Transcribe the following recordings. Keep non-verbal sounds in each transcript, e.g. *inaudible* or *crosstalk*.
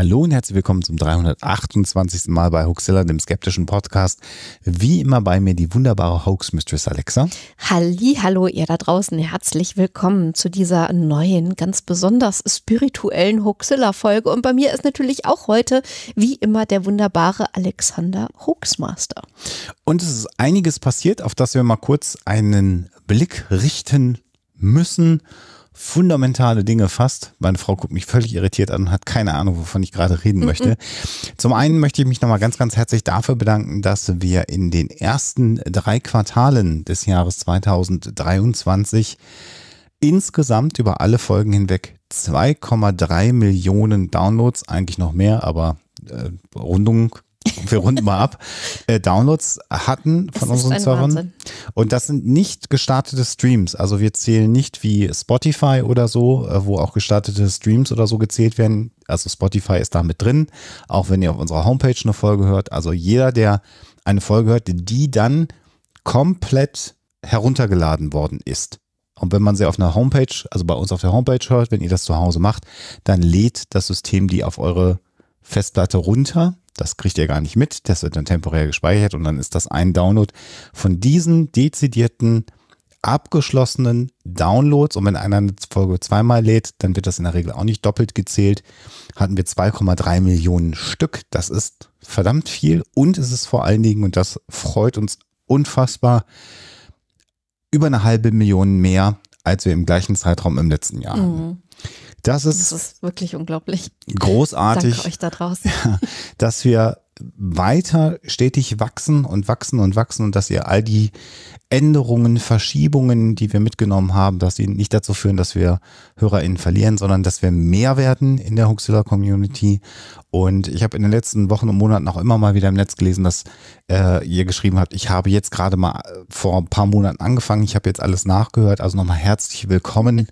Hallo und herzlich willkommen zum 328. Mal bei Hoaxilla, dem skeptischen Podcast. Wie immer bei mir die wunderbare Hoax Mistress Alexa. Halli, hallo ihr da draußen, herzlich willkommen zu dieser neuen, ganz besonders spirituellen Hoaxilla Folge und bei mir ist natürlich auch heute wie immer der wunderbare Alexander Hoaxmaster. Und es ist einiges passiert, auf das wir mal kurz einen Blick richten müssen fundamentale Dinge fast. Meine Frau guckt mich völlig irritiert an und hat keine Ahnung, wovon ich gerade reden möchte. Mhm. Zum einen möchte ich mich nochmal ganz, ganz herzlich dafür bedanken, dass wir in den ersten drei Quartalen des Jahres 2023 insgesamt über alle Folgen hinweg 2,3 Millionen Downloads, eigentlich noch mehr, aber äh, Rundung wir runden mal ab, äh, Downloads hatten von unseren Servern. Wahnsinn. Und das sind nicht gestartete Streams. Also wir zählen nicht wie Spotify oder so, äh, wo auch gestartete Streams oder so gezählt werden. Also Spotify ist da mit drin, auch wenn ihr auf unserer Homepage eine Folge hört. Also jeder, der eine Folge hört, die dann komplett heruntergeladen worden ist. Und wenn man sie auf einer Homepage, also bei uns auf der Homepage hört, wenn ihr das zu Hause macht, dann lädt das System die auf eure Festplatte runter das kriegt ihr gar nicht mit. Das wird dann temporär gespeichert und dann ist das ein Download von diesen dezidierten abgeschlossenen Downloads und wenn einer eine Folge zweimal lädt, dann wird das in der Regel auch nicht doppelt gezählt. Hatten wir 2,3 Millionen Stück. Das ist verdammt viel und es ist vor allen Dingen, und das freut uns unfassbar, über eine halbe Million mehr, als wir im gleichen Zeitraum im letzten Jahr mhm. hatten. Das ist, das ist wirklich unglaublich. Großartig. Danke euch da draußen. *laughs* dass wir weiter stetig wachsen und wachsen und wachsen und dass ihr all die Änderungen, Verschiebungen, die wir mitgenommen haben, dass sie nicht dazu führen, dass wir HörerInnen verlieren, sondern dass wir mehr werden in der Huxilla Community. Und ich habe in den letzten Wochen und Monaten auch immer mal wieder im Netz gelesen, dass äh, ihr geschrieben habt, ich habe jetzt gerade mal äh, vor ein paar Monaten angefangen, ich habe jetzt alles nachgehört. Also nochmal herzlich willkommen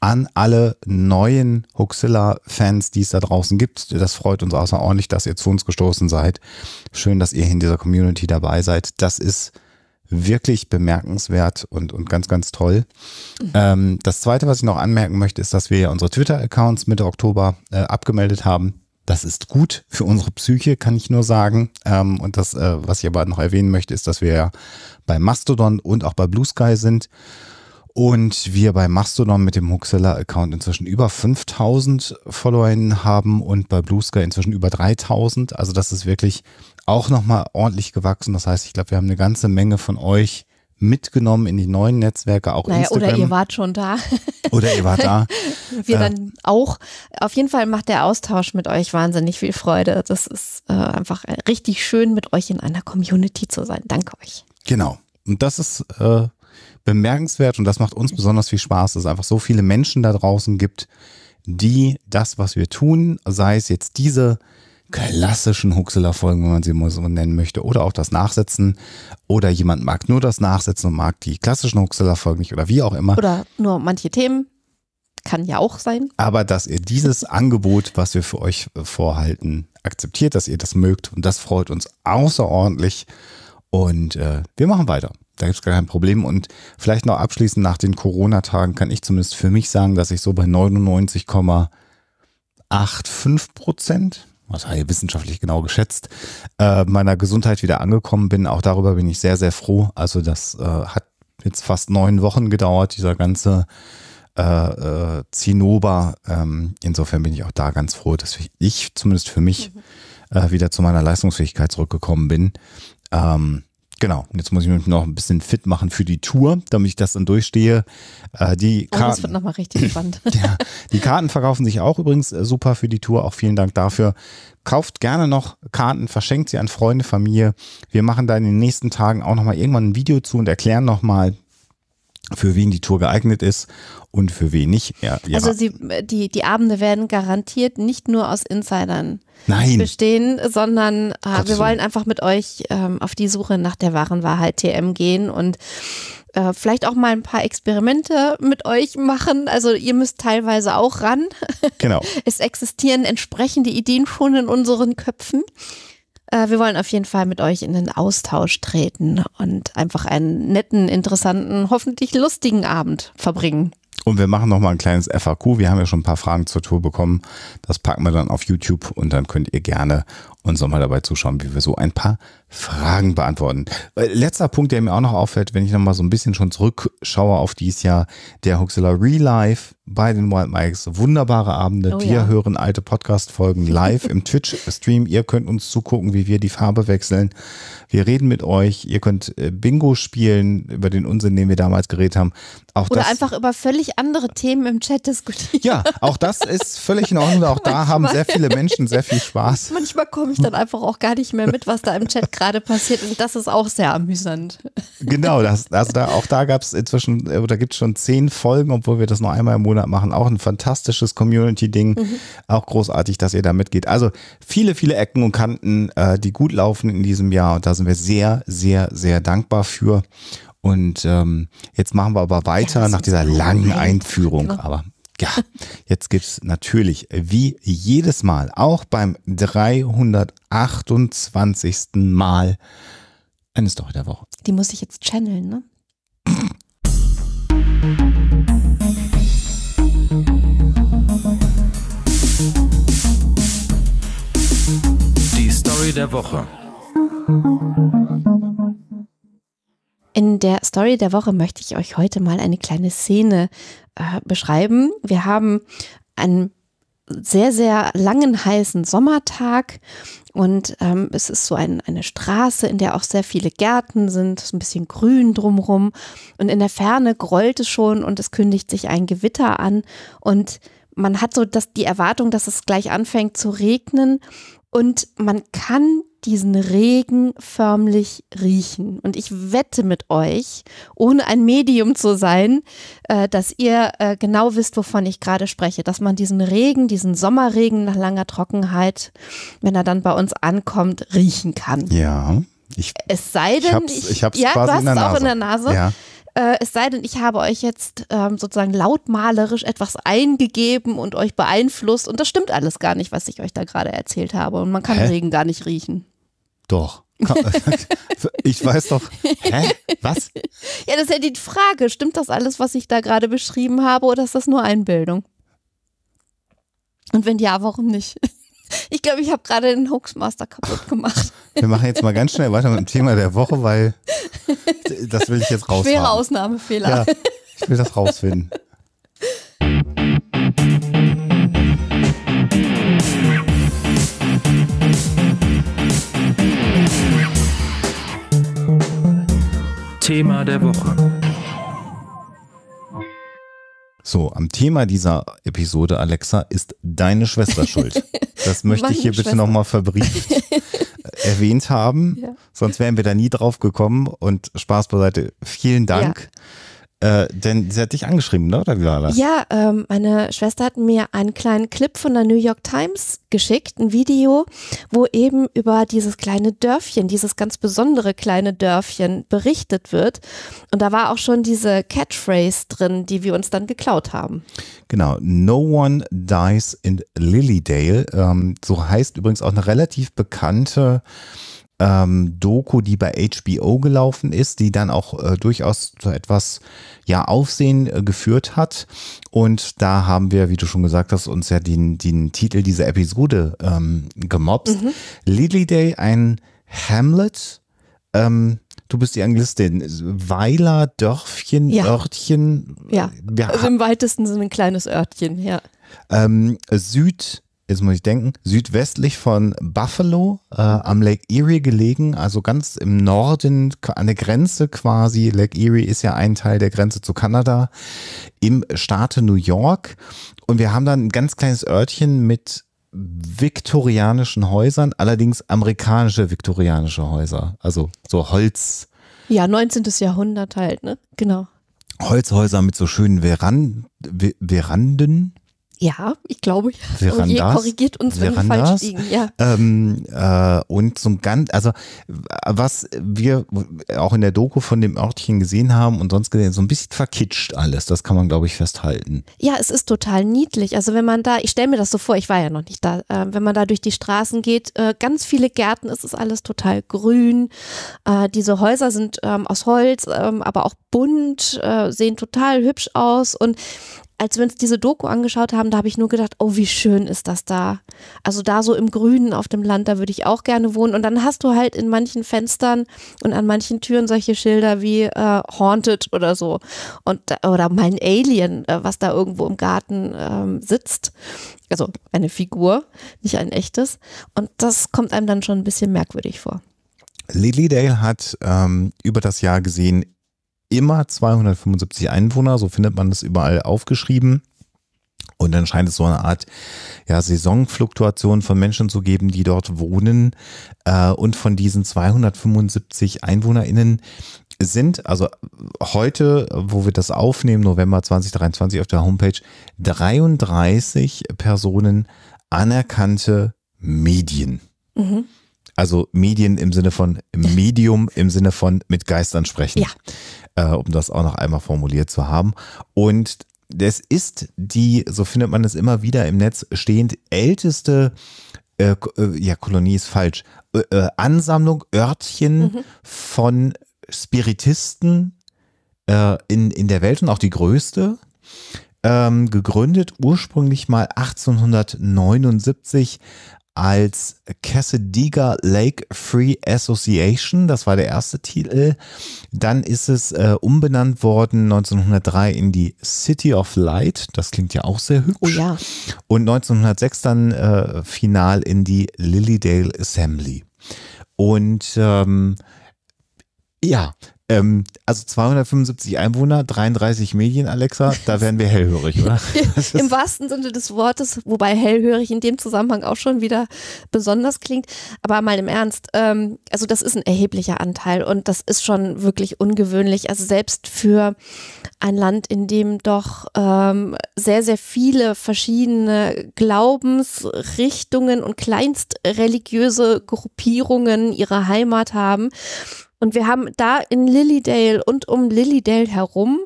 an alle neuen Huxilla-Fans, die es da draußen gibt. Das freut uns außerordentlich, dass ihr zu uns gestoßen seid. Schön, dass ihr in dieser Community dabei seid. Das ist wirklich bemerkenswert und, und ganz, ganz toll. Mhm. Ähm, das Zweite, was ich noch anmerken möchte, ist, dass wir ja unsere Twitter-Accounts Mitte Oktober äh, abgemeldet haben. Das ist gut für unsere Psyche, kann ich nur sagen. Ähm, und das, äh, was ich aber noch erwähnen möchte, ist, dass wir ja bei Mastodon und auch bei Blue Sky sind. Und wir bei Mastodon mit dem Huxella-Account inzwischen über 5000 FollowerInnen haben und bei Bluesky inzwischen über 3000. Also das ist wirklich auch nochmal ordentlich gewachsen. Das heißt, ich glaube, wir haben eine ganze Menge von euch mitgenommen in die neuen Netzwerke, auch naja, Instagram. Oder ihr wart schon da. oder ihr wart da. *laughs* Wir äh, dann auch. Auf jeden Fall macht der Austausch mit euch wahnsinnig viel Freude. Das ist äh, einfach richtig schön, mit euch in einer Community zu sein. Danke euch. Genau. Und das ist äh, bemerkenswert und das macht uns besonders viel Spaß, dass es einfach so viele Menschen da draußen gibt, die das, was wir tun, sei es jetzt diese klassischen Huxeler-Folgen, wenn man sie mal so nennen möchte, oder auch das Nachsetzen. Oder jemand mag nur das Nachsetzen und mag die klassischen Huxeler-Folgen nicht oder wie auch immer. Oder nur manche Themen. Kann ja auch sein. Aber dass ihr dieses Angebot, was wir für euch vorhalten, akzeptiert, dass ihr das mögt. Und das freut uns außerordentlich. Und äh, wir machen weiter. Da gibt es gar kein Problem. Und vielleicht noch abschließend nach den Corona-Tagen kann ich zumindest für mich sagen, dass ich so bei 99,85 Prozent, was habe ich wissenschaftlich genau geschätzt, äh, meiner Gesundheit wieder angekommen bin. Auch darüber bin ich sehr, sehr froh. Also das äh, hat jetzt fast neun Wochen gedauert, dieser ganze äh, äh, Zinnober. Ähm, insofern bin ich auch da ganz froh, dass ich, zumindest für mich mhm. äh, wieder zu meiner Leistungsfähigkeit zurückgekommen bin. Ähm, Genau, jetzt muss ich mich noch ein bisschen fit machen für die Tour, damit ich das dann durchstehe. Äh, die Karten, oh, das wird nochmal richtig *laughs* spannend. ja, die Karten verkaufen sich auch übrigens äh, super für die Tour. Auch vielen Dank dafür. Kauft gerne noch Karten, verschenkt sie an Freunde, Familie. Wir machen da in den nächsten Tagen auch nochmal irgendwann ein Video zu und erklären nochmal, für wen die Tour geeignet ist und für wen nicht. Ja, ja. Also sie, die, die Abende werden garantiert nicht nur aus Insidern Nein. bestehen, sondern äh, wir wollen einfach mit euch ähm, auf die Suche nach der wahren Wahrheit TM gehen und äh, vielleicht auch mal ein paar Experimente mit euch machen. Also ihr müsst teilweise auch ran. Genau. *laughs* es existieren entsprechende Ideen schon in unseren Köpfen. Äh, wir wollen auf jeden Fall mit euch in den Austausch treten und einfach einen netten, interessanten, hoffentlich lustigen Abend verbringen. Und wir machen nochmal ein kleines FAQ. Wir haben ja schon ein paar Fragen zur Tour bekommen. Das packen wir dann auf YouTube und dann könnt ihr gerne uns nochmal dabei zuschauen, wie wir so ein paar Fragen beantworten. Letzter Punkt, der mir auch noch auffällt, wenn ich nochmal so ein bisschen schon zurückschaue auf dieses Jahr, der Huxilla Relive bei den Wild Mikes. Wunderbare Abende. Oh, wir ja. hören alte Podcast-Folgen live im *laughs* Twitch-Stream. Ihr könnt uns zugucken, wie wir die Farbe wechseln. Wir reden mit euch. Ihr könnt äh, Bingo spielen über den Unsinn, den wir damals geredet haben. Auch Oder das, einfach über völlig andere Themen im Chat diskutieren. Ja, auch das ist völlig in Ordnung. Auch da *laughs* haben sehr viele Menschen sehr viel *laughs* Spaß. Manchmal komme ich dann einfach auch gar nicht mehr mit, was da im Chat gerade gerade passiert und das ist auch sehr amüsant. Genau, das, also da, auch da gab es inzwischen, äh, oder gibt es schon zehn Folgen, obwohl wir das nur einmal im Monat machen. Auch ein fantastisches Community-Ding. Mhm. Auch großartig, dass ihr da mitgeht. Also viele, viele Ecken und Kanten, äh, die gut laufen in diesem Jahr und da sind wir sehr, sehr, sehr dankbar für. Und ähm, jetzt machen wir aber weiter ja, nach dieser langen genau. Einführung. Genau. Aber ja, jetzt gibt es natürlich wie jedes Mal, auch beim 328. Mal, eine Story der Woche. Die muss ich jetzt channeln, ne? Die Story der Woche. In der Story der Woche möchte ich euch heute mal eine kleine Szene äh, beschreiben. Wir haben einen sehr, sehr langen, heißen Sommertag. Und ähm, es ist so ein, eine Straße, in der auch sehr viele Gärten sind, so ein bisschen grün drumrum. Und in der Ferne grollt es schon und es kündigt sich ein Gewitter an. Und man hat so das, die Erwartung, dass es gleich anfängt zu regnen. Und man kann diesen Regen förmlich riechen. Und ich wette mit euch, ohne ein Medium zu sein, äh, dass ihr äh, genau wisst, wovon ich gerade spreche, dass man diesen Regen, diesen Sommerregen nach langer Trockenheit, wenn er dann bei uns ankommt, riechen kann. Ja. Ich, es sei denn, ich hab's, ich hab's ja, quasi in der auch in der Nase. Ja. Äh, es sei denn, ich habe euch jetzt ähm, sozusagen lautmalerisch etwas eingegeben und euch beeinflusst und das stimmt alles gar nicht, was ich euch da gerade erzählt habe. Und man kann Hä? Regen gar nicht riechen. Doch. *laughs* Ich weiß doch. Hä? Was? Ja, das ist ja die Frage. Stimmt das alles, was ich da gerade beschrieben habe, oder ist das nur Einbildung? Und wenn ja, warum nicht? Ich glaube, ich habe gerade den Hoaxmaster kaputt gemacht. Wir machen jetzt mal ganz schnell weiter mit dem Thema der Woche, weil das will ich jetzt raus. Schwere Ausnahmefehler. Ja, ich will das rausfinden. Thema der Woche. So, am Thema dieser Episode, Alexa, ist deine Schwester schuld. Das *laughs* möchte ich hier bitte nochmal verbrieft *laughs* erwähnt haben. Ja. Sonst wären wir da nie drauf gekommen. Und Spaß beiseite. Vielen Dank. Ja. Äh, denn sie hat dich angeschrieben, ne? oder wie war das? Ja, ähm, meine Schwester hat mir einen kleinen Clip von der New York Times geschickt, ein Video, wo eben über dieses kleine Dörfchen, dieses ganz besondere kleine Dörfchen berichtet wird. Und da war auch schon diese Catchphrase drin, die wir uns dann geklaut haben. Genau, No One Dies in Lilydale. Ähm, so heißt übrigens auch eine relativ bekannte ähm, Doku, die bei HBO gelaufen ist, die dann auch äh, durchaus zu etwas ja, Aufsehen äh, geführt hat. Und da haben wir, wie du schon gesagt hast, uns ja den, den Titel dieser Episode ähm, gemobst. Mhm. Lily Day, ein Hamlet. Ähm, du bist die Anglistin. Weiler, Dörfchen, ja. Örtchen. Ja. ja. Äh, also im weitesten Sinne ein kleines Örtchen, ja. Ähm, Süd, jetzt muss ich denken, südwestlich von Buffalo äh, am Lake Erie gelegen, also ganz im Norden an der Grenze quasi. Lake Erie ist ja ein Teil der Grenze zu Kanada im Staate New York. Und wir haben dann ein ganz kleines Örtchen mit viktorianischen Häusern, allerdings amerikanische viktorianische Häuser, also so Holz. Ja, 19. Jahrhundert halt, ne? Genau. Holzhäuser mit so schönen Veran Veranden. Ja, ich glaube, ja. Und oh ihr korrigiert uns, wenn wir falsch liegen. Ja. Ähm, äh, und so ein ganz, also was wir auch in der Doku von dem Örtchen gesehen haben und sonst gesehen, so ein bisschen verkitscht alles, das kann man, glaube ich, festhalten. Ja, es ist total niedlich. Also wenn man da, ich stelle mir das so vor, ich war ja noch nicht da, äh, wenn man da durch die Straßen geht, äh, ganz viele Gärten, es ist alles total grün. Äh, diese Häuser sind ähm, aus Holz, ähm, aber auch bunt, äh, sehen total hübsch aus und als wir uns diese Doku angeschaut haben, da habe ich nur gedacht, oh, wie schön ist das da. Also da so im Grünen auf dem Land, da würde ich auch gerne wohnen. Und dann hast du halt in manchen Fenstern und an manchen Türen solche Schilder wie äh, Haunted oder so. Und, oder mein Alien, äh, was da irgendwo im Garten ähm, sitzt. Also eine Figur, nicht ein echtes. Und das kommt einem dann schon ein bisschen merkwürdig vor. Lily Dale hat ähm, über das Jahr gesehen immer 275 Einwohner, so findet man das überall aufgeschrieben. Und dann scheint es so eine Art ja, Saisonfluktuation von Menschen zu geben, die dort wohnen. Äh, und von diesen 275 EinwohnerInnen sind, also heute, wo wir das aufnehmen, November 2023 auf der Homepage, 33 Personen anerkannte Medien. Mhm. Also Medien im Sinne von Medium, im Sinne von mit Geistern sprechen. Ja äh, um das auch noch einmal formuliert zu haben. Und das ist die, so findet man es immer wieder im Netz stehend, älteste, äh, äh ja, Kolonie ist falsch, äh, Ansammlung, Örtchen mhm. von Spiritisten äh, in, in der Welt und auch die größte. Ähm, gegründet ursprünglich mal 1879 als Cassadiga Lake Free Association. Das war der erste Titel. Dann ist es äh, umbenannt worden 1903 in die City of Light. Das klingt ja auch sehr hübsch. Oh ja. Und 1906 dann äh, final in die Lilydale Assembly. Und ähm, ja, ähm, also 275 Einwohner, 33 Medien, Alexa, da werden wir hellhörig, oder? *laughs* Im wahrsten Sinne des Wortes, wobei hellhörig in dem Zusammenhang auch schon wieder besonders klingt. Aber mal im Ernst, ähm, also das ist ein erheblicher Anteil und das ist schon wirklich ungewöhnlich. Also selbst für ein Land, in dem doch ähm, sehr, sehr viele verschiedene Glaubensrichtungen und kleinstreligiöse Gruppierungen ihre Heimat haben, und wir haben da in Lilydale und um Lilydale herum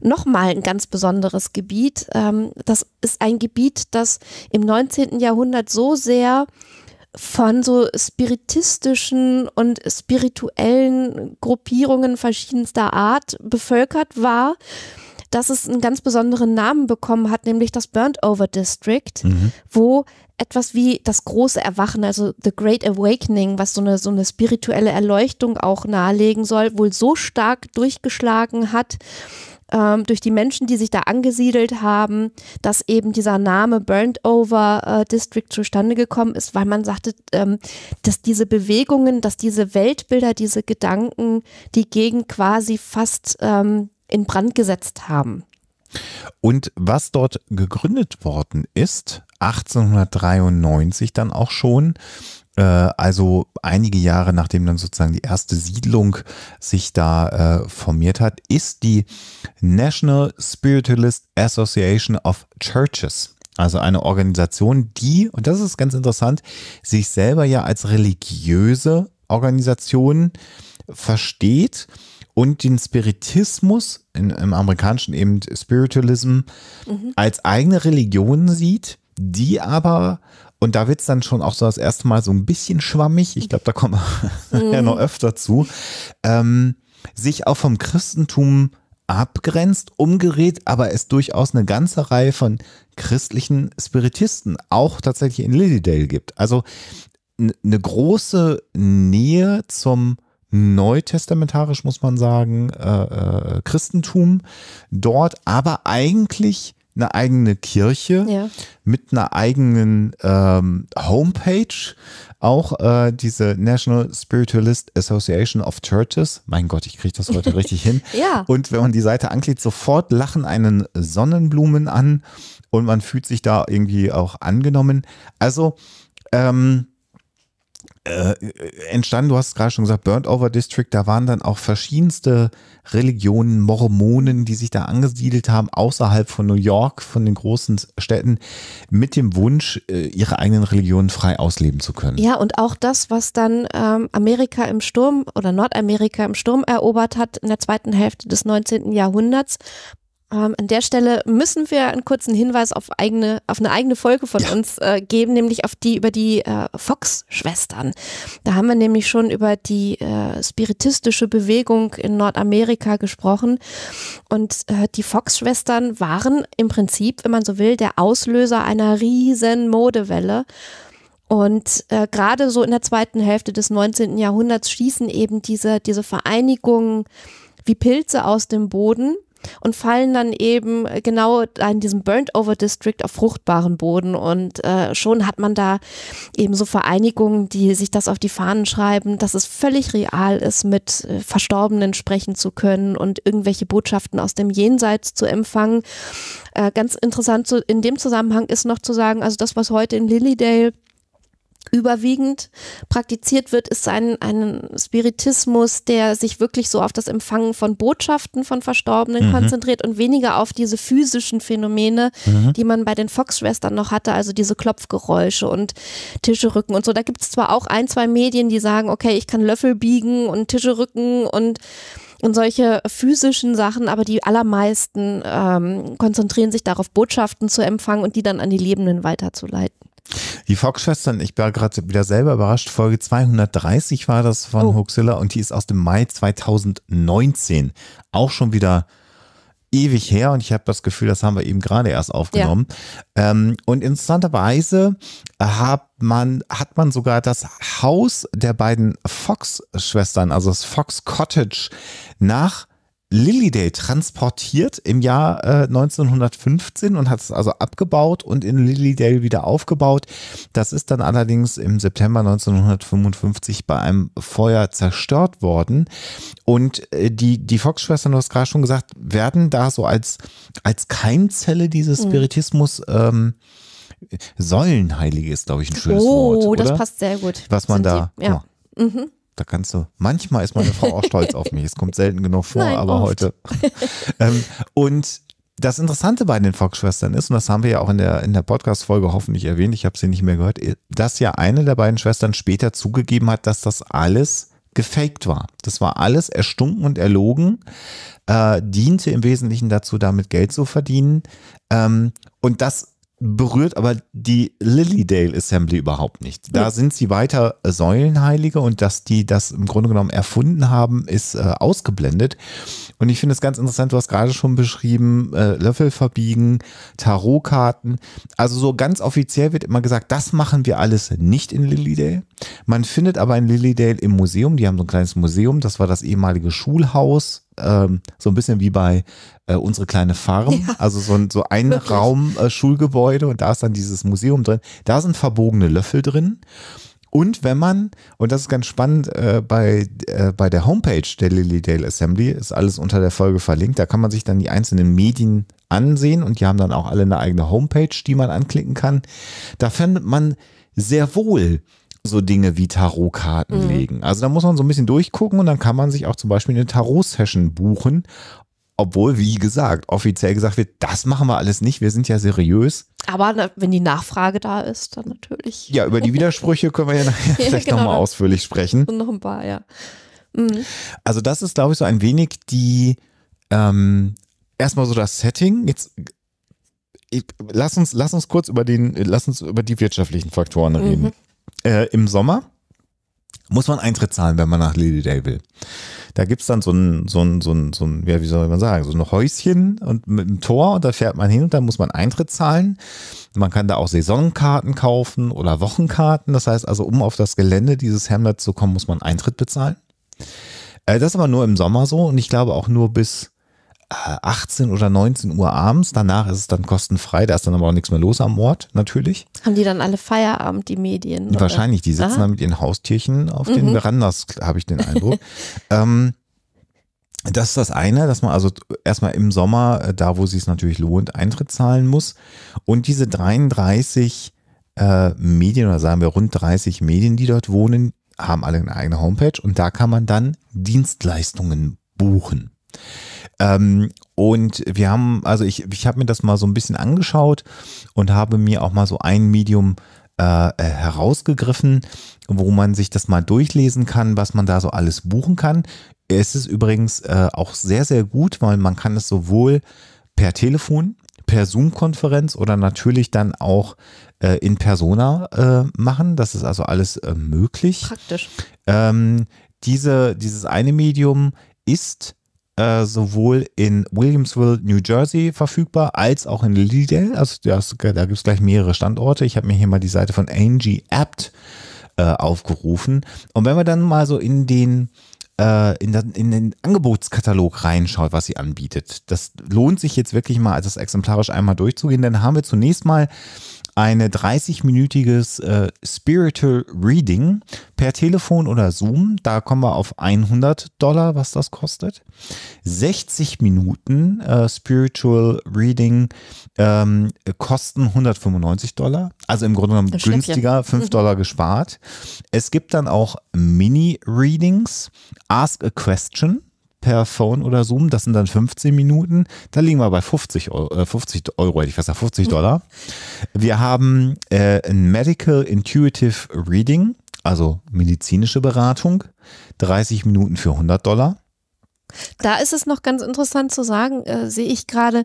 nochmal ein ganz besonderes Gebiet. Ähm, das ist ein Gebiet, das im 19. Jahrhundert so sehr von so spiritistischen und spirituellen Gruppierungen verschiedenster Art bevölkert war dass es einen ganz besonderen Namen bekommen hat, nämlich das Burnt Over District, mhm. wo etwas wie das große Erwachen, also The Great Awakening, was so eine, so eine spirituelle Erleuchtung auch nahelegen soll, wohl so stark durchgeschlagen hat ähm, durch die Menschen, die sich da angesiedelt haben, dass eben dieser Name Burnt Over äh, District zustande gekommen ist, weil man sagte, ähm, dass diese Bewegungen, dass diese Weltbilder, diese Gedanken die Gegend quasi fast ähm, in Brand gesetzt haben. Und was dort gegründet worden ist, 1893 dann auch schon, äh, also einige Jahre nachdem dann sozusagen die erste Siedlung sich da äh, formiert hat, ist die National Spiritualist Association of Churches. Also eine Organisation, die, und das ist ganz interessant, sich selber ja als religiöse Organisation versteht und den Spiritismus in, im amerikanischen eben Spiritualism mhm. als eigene Religion sieht, die aber, und da wird es dann schon auch so das erste Mal so ein bisschen schwammig, ich glaube, da kommen wir mhm. *laughs* ja noch mhm. öfter zu, ähm, sich auch vom Christentum abgrenzt, umgerät, aber es durchaus eine ganze Reihe von christlichen Spiritisten auch tatsächlich in Lilydale gibt. Also eine große Nähe zum neutestamentarisch, muss man sagen, äh, äh, Christentum dort, aber eigentlich eine eigene Kirche ja. mit einer eigenen ähm, Homepage. Auch äh, diese National Spiritualist Association of Churches. Mein Gott, ich kriege das heute *laughs* richtig hin. Ja. Und wenn man die Seite anklickt, sofort lachen einen Sonnenblumen an und man fühlt sich da irgendwie auch angenommen. Also ähm, äh, entstanden, du hast es gerade schon gesagt, Burnt Over District, da waren dann auch verschiedenste Religionen, Mormonen, die sich da angesiedelt haben, außerhalb von New York, von den großen Städten, mit dem Wunsch, äh, ihre eigenen Religionen frei ausleben zu können. Ja, und auch das, was dann ähm, Amerika im Sturm oder Nordamerika im Sturm erobert hat in der zweiten Hälfte des 19. Jahrhunderts, ähm, an der Stelle müssen wir einen kurzen Hinweis auf, eigene, auf eine eigene Folge von ja. uns äh, geben, nämlich auf die über die äh, Fox-Schwestern. Da haben wir nämlich schon über die äh, spiritistische Bewegung in Nordamerika gesprochen. Und äh, die Fox-Schwestern waren im Prinzip, wenn man so will, der Auslöser einer riesen Modewelle. Und äh, gerade so in der zweiten Hälfte des 19. Jahrhunderts schießen eben diese, diese Vereinigungen wie Pilze aus dem Boden und fallen dann eben äh, genau in diesem Burnt Over District auf fruchtbaren Boden und äh, schon hat man da eben so Vereinigungen, die sich das auf die Fahnen schreiben, dass es völlig real ist, mit äh, Verstorbenen sprechen zu können und irgendwelche Botschaften aus dem Jenseits zu empfangen. Äh, ganz interessant zu, in dem Zusammenhang ist noch zu sagen, also das, was heute in Lilydale überwiegend praktiziert wird, ist ein, ein Spiritismus, der sich wirklich so auf das Empfangen von Botschaften von Verstorbenen mhm. konzentriert und weniger auf diese physischen Phänomene, mhm. die man bei den Fox-Schwestern noch hatte, also diese Klopfgeräusche und Tische rücken und so. Da gibt es zwar auch ein, zwei Medien, die sagen, okay, ich kann Löffel biegen und Tische rücken und und solche physischen Sachen, aber die allermeisten ähm, konzentrieren sich darauf, Botschaften zu empfangen und die dann an die Lebenden weiterzuleiten. Die Fox-Schwestern, ich war gerade wieder selber überrascht, Folge 230 war das von oh. Hoaxilla und die ist aus dem Mai 2019. Auch schon wieder ewig her und ich habe das Gefühl, das haben wir eben gerade erst aufgenommen. Ja. Ähm, und interessanterweise hat man, hat man sogar das Haus der beiden Fox-Schwestern, also das Fox Cottage, nach Lilydale transportiert im Jahr äh, 1915 und hat es also abgebaut und in Lilydale wieder aufgebaut. Das ist dann allerdings im September 1955 bei einem Feuer zerstört worden. Und äh, die, die Fox-Schwestern, du hast gerade schon gesagt, werden da so als, als Keimzelle dieses mhm. Spiritismus ähm, Säulenheilige ist, glaube ich, ein schönes oh, Wort. Oh, das passt sehr gut. Was man Sind da. Die, ja. ja. Genau. Mhm da kannst du, manchmal ist meine Frau auch *laughs* stolz auf mich. Es kommt selten genug vor, Nein, aber oft. heute. *laughs* ähm, und das Interessante bei den Fox-Schwestern ist, und das haben wir ja auch in der, in der Podcast-Folge hoffentlich erwähnt, ich habe sie nicht mehr gehört, dass ja eine der beiden Schwestern später zugegeben hat, dass das alles gefaked war. Das war alles erstunken und erlogen, äh, diente im Wesentlichen dazu, damit Geld zu verdienen. Ähm, und das berührt aber die Lilydale Assembly überhaupt nicht. Da nee. sind sie weiter Säulenheilige und dass die das im Grunde genommen erfunden haben, ist äh, ausgeblendet. Und ich finde es ganz interessant, du hast gerade schon beschrieben, äh, Löffel verbiegen, Tarotkarten. Also so ganz offiziell wird immer gesagt, das machen wir alles nicht in Lilydale. Man findet aber in Lilydale im Museum, die haben so ein kleines Museum, das war das ehemalige Schulhaus ähm, so ein bisschen wie bei äh, unsere kleine Farm, ja, also so ein, so ein Raum äh, Schulgebäude und da ist dann dieses Museum drin. Da sind verbogene Löffel drin. Und wenn man, und das ist ganz spannend, äh, bei, äh, bei der Homepage der Lilydale Assembly ist alles unter der Folge verlinkt. Da kann man sich dann die einzelnen Medien ansehen und die haben dann auch alle eine eigene Homepage, die man anklicken kann. Da findet man sehr wohl so Dinge wie Tarotkarten mhm. legen. Also da muss man so ein bisschen durchgucken und dann kann man sich auch zum Beispiel eine Tarot-Session buchen. Obwohl, wie gesagt, offiziell gesagt wird, das machen wir alles nicht, wir sind ja seriös. Aber ne, wenn die Nachfrage da ist, dann natürlich. Ja, über die Widersprüche können wir ja *laughs* nachher ja, vielleicht genau. nochmal ausführlich sprechen. Und noch ein paar, ja. Mhm. Also das ist, glaube ich, so ein wenig die, ähm, erstmal so das Setting. Jetzt ich, lass uns, lass uns kurz über den, lass uns über die wirtschaftlichen Faktoren reden. Mhm äh, im Sommer muss man Eintritt zahlen, wenn man nach Lily Day will. Da gibt es dann so ein, so ein, so ein, so ein, ja, wie soll man sagen, so ein Häuschen und mit einem Tor und da fährt man hin und dann muss man Eintritt zahlen. Man kann da auch Saisonkarten kaufen oder Wochenkarten. Das heißt also, um auf das Gelände dieses Hamlet zu kommen, muss man Eintritt bezahlen. Äh, das ist aber nur im Sommer so und ich glaube auch nur bis 18 äh, oder 19 Uhr abends. Danach ist es dann kostenfrei. Da ist dann aber auch nichts mehr los am Ort, natürlich. Haben die dann alle Feierabend, die Medien? Oder? Wahrscheinlich. Die sitzen Aha. dann mit ihren Haustierchen auf mhm. den Verandas, habe ich den Eindruck. *laughs* ähm, das ist das eine, dass man also erstmal im Sommer, äh, da wo sie es natürlich lohnt, Eintritt zahlen muss. Und diese 33 äh, Medien oder sagen wir rund 30 Medien, die dort wohnen, haben alle eine eigene Homepage und da kann man dann Dienstleistungen buchen. Ähm, und wir haben, also ich, ich habe mir das mal so ein bisschen angeschaut und habe mir auch mal so ein Medium äh, äh, herausgegriffen, wo man sich das mal durchlesen kann, was man da so alles buchen kann. Es ist übrigens äh, auch sehr, sehr gut, weil man kann es sowohl per Telefon, per Zoom-Konferenz oder natürlich dann auch äh, in Persona äh, machen. Das ist also alles äh, möglich. Praktisch. Ähm, diese, dieses eine Medium ist äh, sowohl in Williamsville, New Jersey verfügbar, als auch in Liddell. Also das, da gibt es gleich mehrere Standorte. Ich habe mir hier mal die Seite von Angie Apt äh, aufgerufen. Und wenn man dann mal so in den äh, in, das, in, den Angebotskatalog reinschaut, was sie anbietet. Das lohnt sich jetzt wirklich mal, als das exemplarisch einmal durchzugehen. Dann haben wir zunächst mal eine 30-minütiges äh, Spiritual Reading per Telefon oder Zoom. Da kommen wir auf 100 Dollar, was das kostet. 60 Minuten äh, Spiritual Reading ähm, kosten 195 Dollar. Also im Grunde genommen das günstiger, 5 mhm. Dollar gespart. Es gibt dann auch Mini-Readings, Ask a Question per Phone oder Zoom. Das sind dann 15 Minuten. Da liegen wir bei 50 Euro, 50 Euro hätte ich fast gesagt, 50 Dollar. Wir haben äh, ein Medical Intuitive Reading, also medizinische Beratung, 30 Minuten für 100 Dollar. Da ist es noch ganz interessant zu sagen, äh, sehe ich gerade,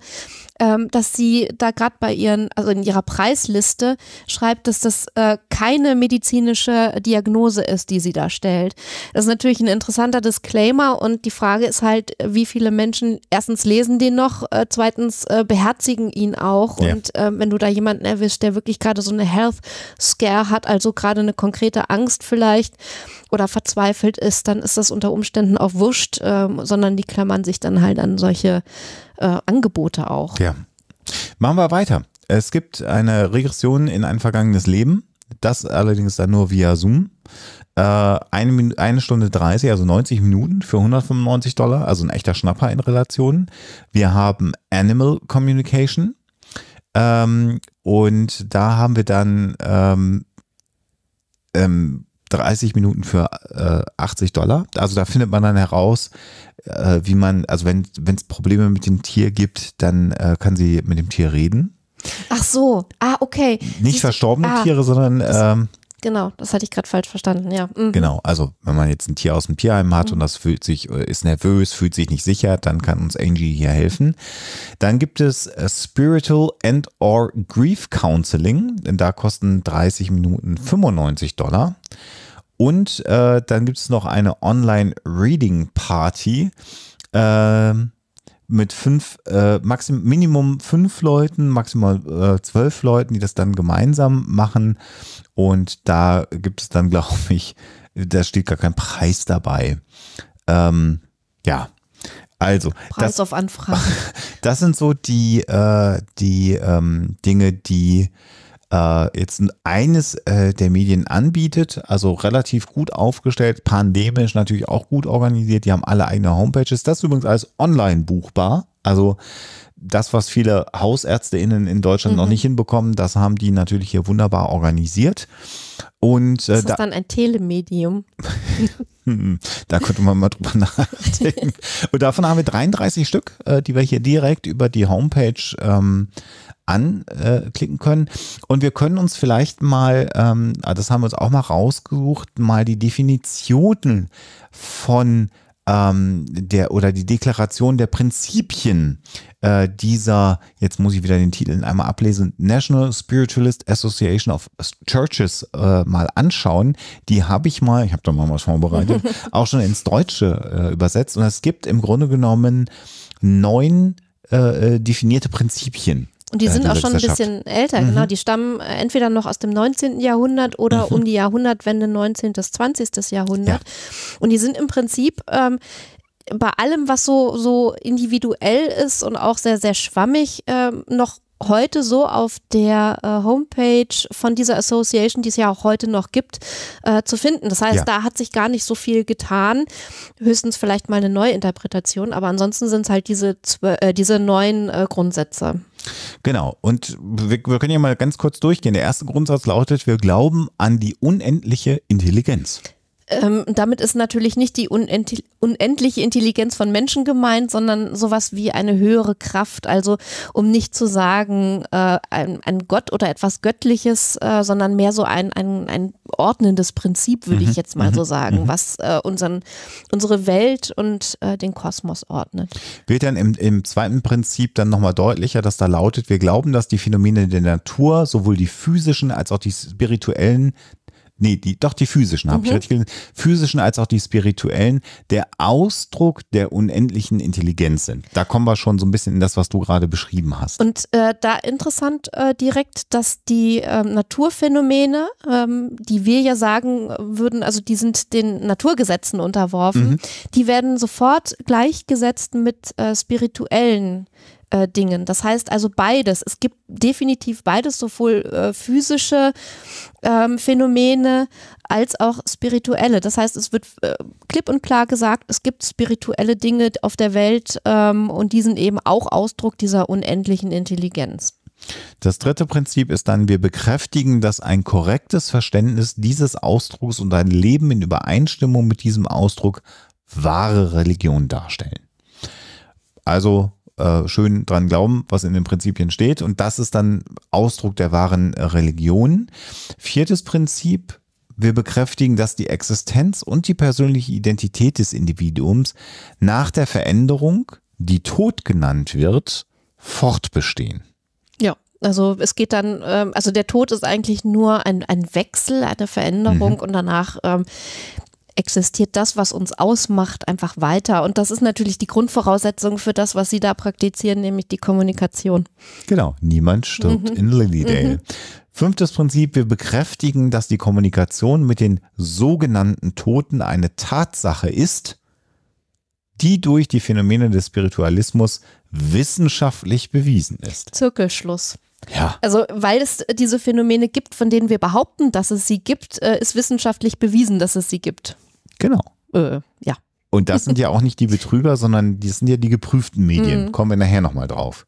ähm, dass sie da gerade bei ihren, also in ihrer Preisliste schreibt, dass das äh, keine medizinische Diagnose ist, die sie da stellt. Das ist natürlich ein interessanter Disclaimer und die Frage ist halt, wie viele Menschen erstens lesen den noch, äh, zweitens äh, beherzigen ihn auch. Ja. Und ähm, wenn du da jemanden erwischt, der wirklich gerade so eine Health Scare hat, also gerade eine konkrete Angst vielleicht, oder verzweifelt ist, dann ist das unter Umständen auch wurscht, ähm, sondern die klammern sich dann halt an solche äh, Angebote auch. Ja. Machen wir weiter. Es gibt eine Regression in ein vergangenes Leben. Das allerdings dann nur via Zoom. Äh, eine, eine Stunde 30, also 90 Minuten für 195 Dollar, also ein echter Schnapper in Relationen. Wir haben Animal Communication. Ähm, und da haben wir dann ähm, ähm, 30 Minuten für äh, 80 Dollar. Also da findet man dann heraus, äh, wie man, also wenn es Probleme mit dem Tier gibt, dann äh, kann sie mit dem Tier reden. Ach so, ah, okay. Nicht Siehst, verstorbene ah, Tiere, sondern ähm, Genau, das hatte ich gerade falsch verstanden, ja. Mhm. Genau, also wenn man jetzt ein Tier aus dem Tierheim hat mhm. und das fühlt sich, äh, ist nervös, fühlt sich nicht sicher, dann kann uns Angie hier helfen. Dann gibt es äh, Spiritual and or Grief Counseling, denn da kosten 30 Minuten 95 Dollar. Und äh, dann gibt es noch eine Online-Reading-Party. Ähm, mit fünf, äh, maxim, Minimum fünf Leuten, maximal äh, zwölf Leuten, die das dann gemeinsam machen. Und da gibt es dann, *laughs* glaube ich, da steht gar kein Preis dabei. Ähm, ja. Also, Preis das, auf Anfrage. *laughs* Das sind so die, äh, die ähm, Dinge, die äh, jetzt eines äh, der Medien anbietet, also relativ gut aufgestellt, pandemisch natürlich auch gut organisiert, die haben alle eigene Homepages. Das ist übrigens alles online buchbar. Also das, was viele HausärztInnen in Deutschland mhm. noch nicht hinbekommen, das haben die natürlich hier wunderbar organisiert. Und, äh, ist das da dann ein Telemedium? *laughs* da könnte man mal drüber *laughs* nachdenken. Und davon haben wir 33 Stück, äh, die wir hier direkt über die Homepage ähm, anklicken können. Und wir können uns vielleicht mal, ähm, ah, das haben wir uns auch mal rausgesucht, mal die Definitionen von ähm, der oder die Deklaration der Prinzipien äh, dieser, jetzt muss ich wieder den Titel einmal ablesen, National Spiritualist Association of Churches äh, mal anschauen. Die habe ich mal, ich habe da mal was vorbereitet, *laughs* auch schon ins Deutsche äh, übersetzt. Und es gibt im Grunde genommen neun äh, äh, definierte Prinzipien und die sind auch schon ein bisschen älter, genau. mhm. genau. Die stammen äh, entweder noch aus dem 19. Jahrhundert oder mhm. um die Jahrhundertwende 19. bis 20. Jahrhundert. Ja. Und die sind im Prinzip ähm, bei allem, was so, so individuell ist und auch sehr, sehr schwammig, ähm, noch heute so auf der äh, Homepage von dieser Association, die es ja auch heute noch gibt, äh, zu finden. Das heißt, ja. da hat sich gar nicht so viel getan. Höchstens vielleicht mal eine Neuinterpretation, aber ansonsten sind es halt diese, äh, diese neuen äh, Grundsätze. Genau, und wir, wir können ja mal ganz kurz durchgehen. Der erste Grundsatz lautet, wir glauben an die unendliche Intelligenz. Ähm, damit ist natürlich nicht die unendlich, unendliche Intelligenz von Menschen gemeint, sondern sowas wie eine höhere Kraft. Also um nicht zu sagen äh, ein, ein, Gott oder etwas Göttliches, äh, sondern mehr so ein, ein, ein ordnendes Prinzip, würde mhm. ich jetzt mal so mhm, sagen, mhm. was äh, unseren, unsere Welt und äh, den Kosmos ordnet. Wird dann im, im zweiten Prinzip dann nochmal deutlicher, dass da lautet, wir glauben, dass die Phänomene der Natur, sowohl die physischen als auch die spirituellen, nee, die, doch die physischen, habe ich mhm. richtig gelesen, physischen als auch die spirituellen, der Ausdruck der unendlichen Intelligenz sind. Da kommen wir schon so ein bisschen in das, was du gerade beschrieben hast. Und äh, da interessant äh, direkt, dass die äh, Naturphänomene, ähm, die wir ja sagen würden, also die sind den Naturgesetzen unterworfen, mhm. die werden sofort gleichgesetzt mit äh, spirituellen äh, Dingen. Das heißt also beides. Es gibt definitiv beides, sowohl äh, physische ähm, Phänomene als auch spirituelle. Das heißt, es wird äh, klipp und klar gesagt, es gibt spirituelle Dinge auf der Welt ähm, und die sind eben auch Ausdruck dieser unendlichen Intelligenz. Das dritte Prinzip ist dann, wir bekräftigen, dass ein korrektes Verständnis dieses Ausdrucks und ein Leben in Übereinstimmung mit diesem Ausdruck wahre Religion darstellen. Also äh, schön dran glauben, was in den Prinzipien steht. Und das ist dann Ausdruck der wahren Religion. Viertes Prinzip, wir bekräftigen, dass die Existenz und die persönliche Identität des Individuums nach der Veränderung, die Tod genannt wird, fortbestehen. Ja, also es geht dann, ähm, also der Tod ist eigentlich nur ein, ein Wechsel, eine Veränderung mhm. und danach ähm, existiert das, was uns ausmacht, einfach weiter. Und das ist natürlich die Grundvoraussetzung für das, was Sie da praktizieren, nämlich die Kommunikation. Genau, niemand stirbt mhm. in Lilydale. Mhm. Fünftes Prinzip, wir bekräftigen, dass die Kommunikation mit den sogenannten Toten eine Tatsache ist, die durch die Phänomene des Spiritualismus wissenschaftlich bewiesen ist. Zirkelschluss. Ja. Also, weil es diese Phänomene gibt, von denen wir behaupten, dass es sie gibt, äh, ist wissenschaftlich bewiesen, dass es sie gibt. Genau. Äh, ja. Und das sind ja auch nicht die Betrüger, sondern die sind ja die geprüften Medien. Mhm. Kommen wir nachher nochmal drauf.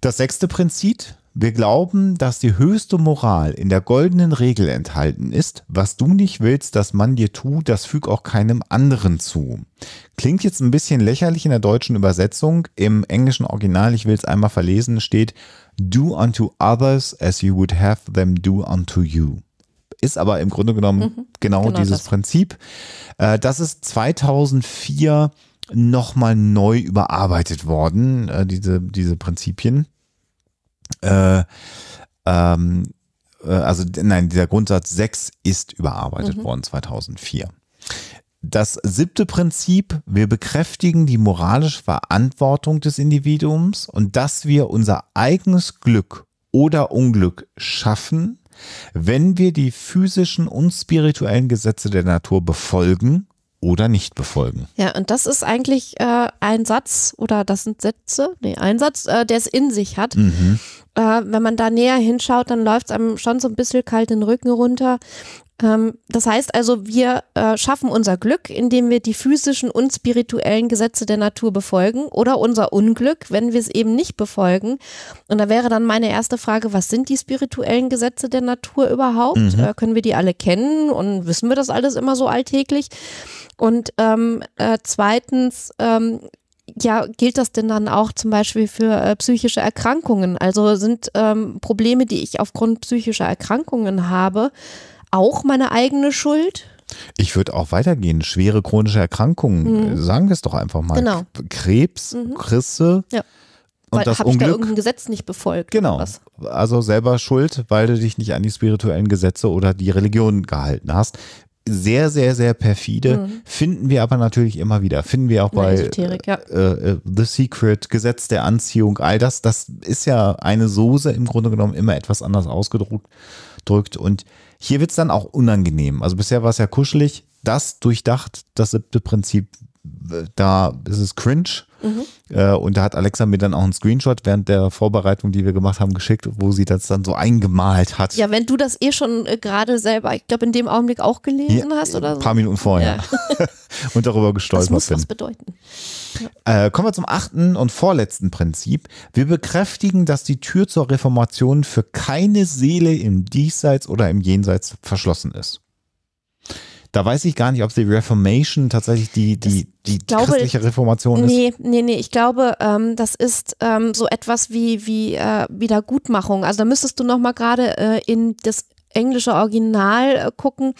Das sechste Prinzip. Wir glauben, dass die höchste Moral in der goldenen Regel enthalten ist, was du nicht willst, dass man dir tut, das füg auch keinem anderen zu. Klingt jetzt ein bisschen lächerlich in der deutschen Übersetzung. Im englischen Original, ich will es einmal verlesen, steht, do unto others as you would have them do unto you. Ist aber im Grunde genommen mhm, genau, genau, dieses das. Prinzip. Äh, das ist 2004 nochmal neu überarbeitet worden, äh, diese, diese Prinzipien. Äh, ähm, äh, also nein, dieser Grundsatz 6 ist überarbeitet mhm. worden 2004. Das siebte Prinzip, wir bekräftigen die moralische Verantwortung des Individuums und dass wir unser eigenes Glück oder Unglück schaffen, wenn wir die physischen und spirituellen Gesetze der Natur befolgen oder nicht befolgen. Ja, und das ist eigentlich äh, ein Satz oder das sind Sätze, nee, ein Satz, äh, der es in sich hat. Mhm. Äh, wenn man da näher hinschaut, dann läuft es einem schon so ein bisschen kalt den Rücken runter. Ähm, das heißt also, wir äh, schaffen unser Glück, indem wir die physischen und spirituellen Gesetze der Natur befolgen oder unser Unglück, wenn wir es eben nicht befolgen. Und da wäre dann meine erste Frage, was sind die spirituellen Gesetze der Natur überhaupt? Mhm. Äh, können wir die alle kennen und wissen wir das alles immer so alltäglich? Und ähm, äh, zweitens, ähm, ja, gilt das denn dann auch zum Beispiel für äh, psychische Erkrankungen? Also sind ähm, Probleme, die ich aufgrund psychischer Erkrankungen habe, auch meine eigene Schuld? Ich würde auch weitergehen. Schwere chronische Erkrankungen, mhm. sagen wir es doch einfach mal. Genau. Krebs, mhm. Krisse. Ja. Und weil, das Unglück. Ich da irgendein Gesetz nicht befolgt. Genau. Also selber schuld, weil du dich nicht an die spirituellen Gesetze oder die Religion gehalten hast. Sehr, sehr, sehr perfide. Mhm. Finden wir aber natürlich immer wieder. Finden wir auch bei ja. Äh, äh, The Secret, Gesetz der Anziehung, all das. Das ist ja eine Soße im Grunde genommen immer etwas anders ausgedrückt. Und hier wird es dann auch unangenehm. Also bisher war es ja kuschelig. Das durchdacht, das siebte Prinzip da ist es cringe. Mhm. Äh, und da hat Alexa mir dann auch einen Screenshot während der Vorbereitung, die wir gemacht haben, geschickt, wo sie das dann so eingemalt hat. Ja, wenn du das eh schon äh, gerade selber, ich glaube, in dem Augenblick auch gelesen ja, hast oder so. Ein paar Minuten vorher. Ja. *laughs* und darüber gestolpert bin. Das muss bin. was bedeuten. Ja. Äh, kommen wir zum achten und vorletzten Prinzip. Wir bekräftigen, dass die Tür zur Reformation für keine Seele im Diesseits oder im Jenseits verschlossen ist. Da weiß ich gar nicht, ob die Reformation tatsächlich die, die, die glaube, christliche Reformation ist. Nee, nee, nee. Ich glaube, ähm, das ist ähm, so etwas wie, wie äh, Wiedergutmachung. Also da müsstest du nochmal gerade äh, in das englische Original äh, gucken.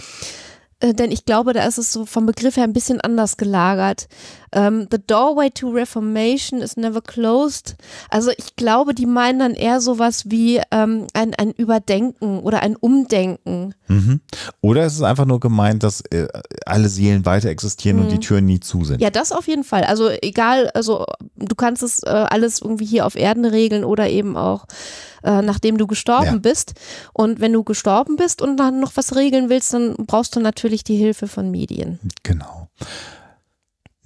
Äh, denn ich glaube, da ist es so vom Begriff her ein bisschen anders gelagert. Um, ähm, the Doorway to Reformation is never closed. Also ich glaube, die meinen dann eher sowas wie um, ähm, ein, ein Überdenken oder ein Umdenken. Mhm. Oder ist es einfach nur gemeint, dass äh, alle Seelen weiter existieren mhm. und die mhm. Türen nie zu sind. Ja, das auf jeden Fall. Also egal, also du kannst es äh, alles irgendwie hier auf Erden regeln oder eben auch äh, nachdem du gestorben ja. bist. Und wenn du gestorben bist und dann noch was regeln willst, dann brauchst du natürlich die Hilfe von Medien. Genau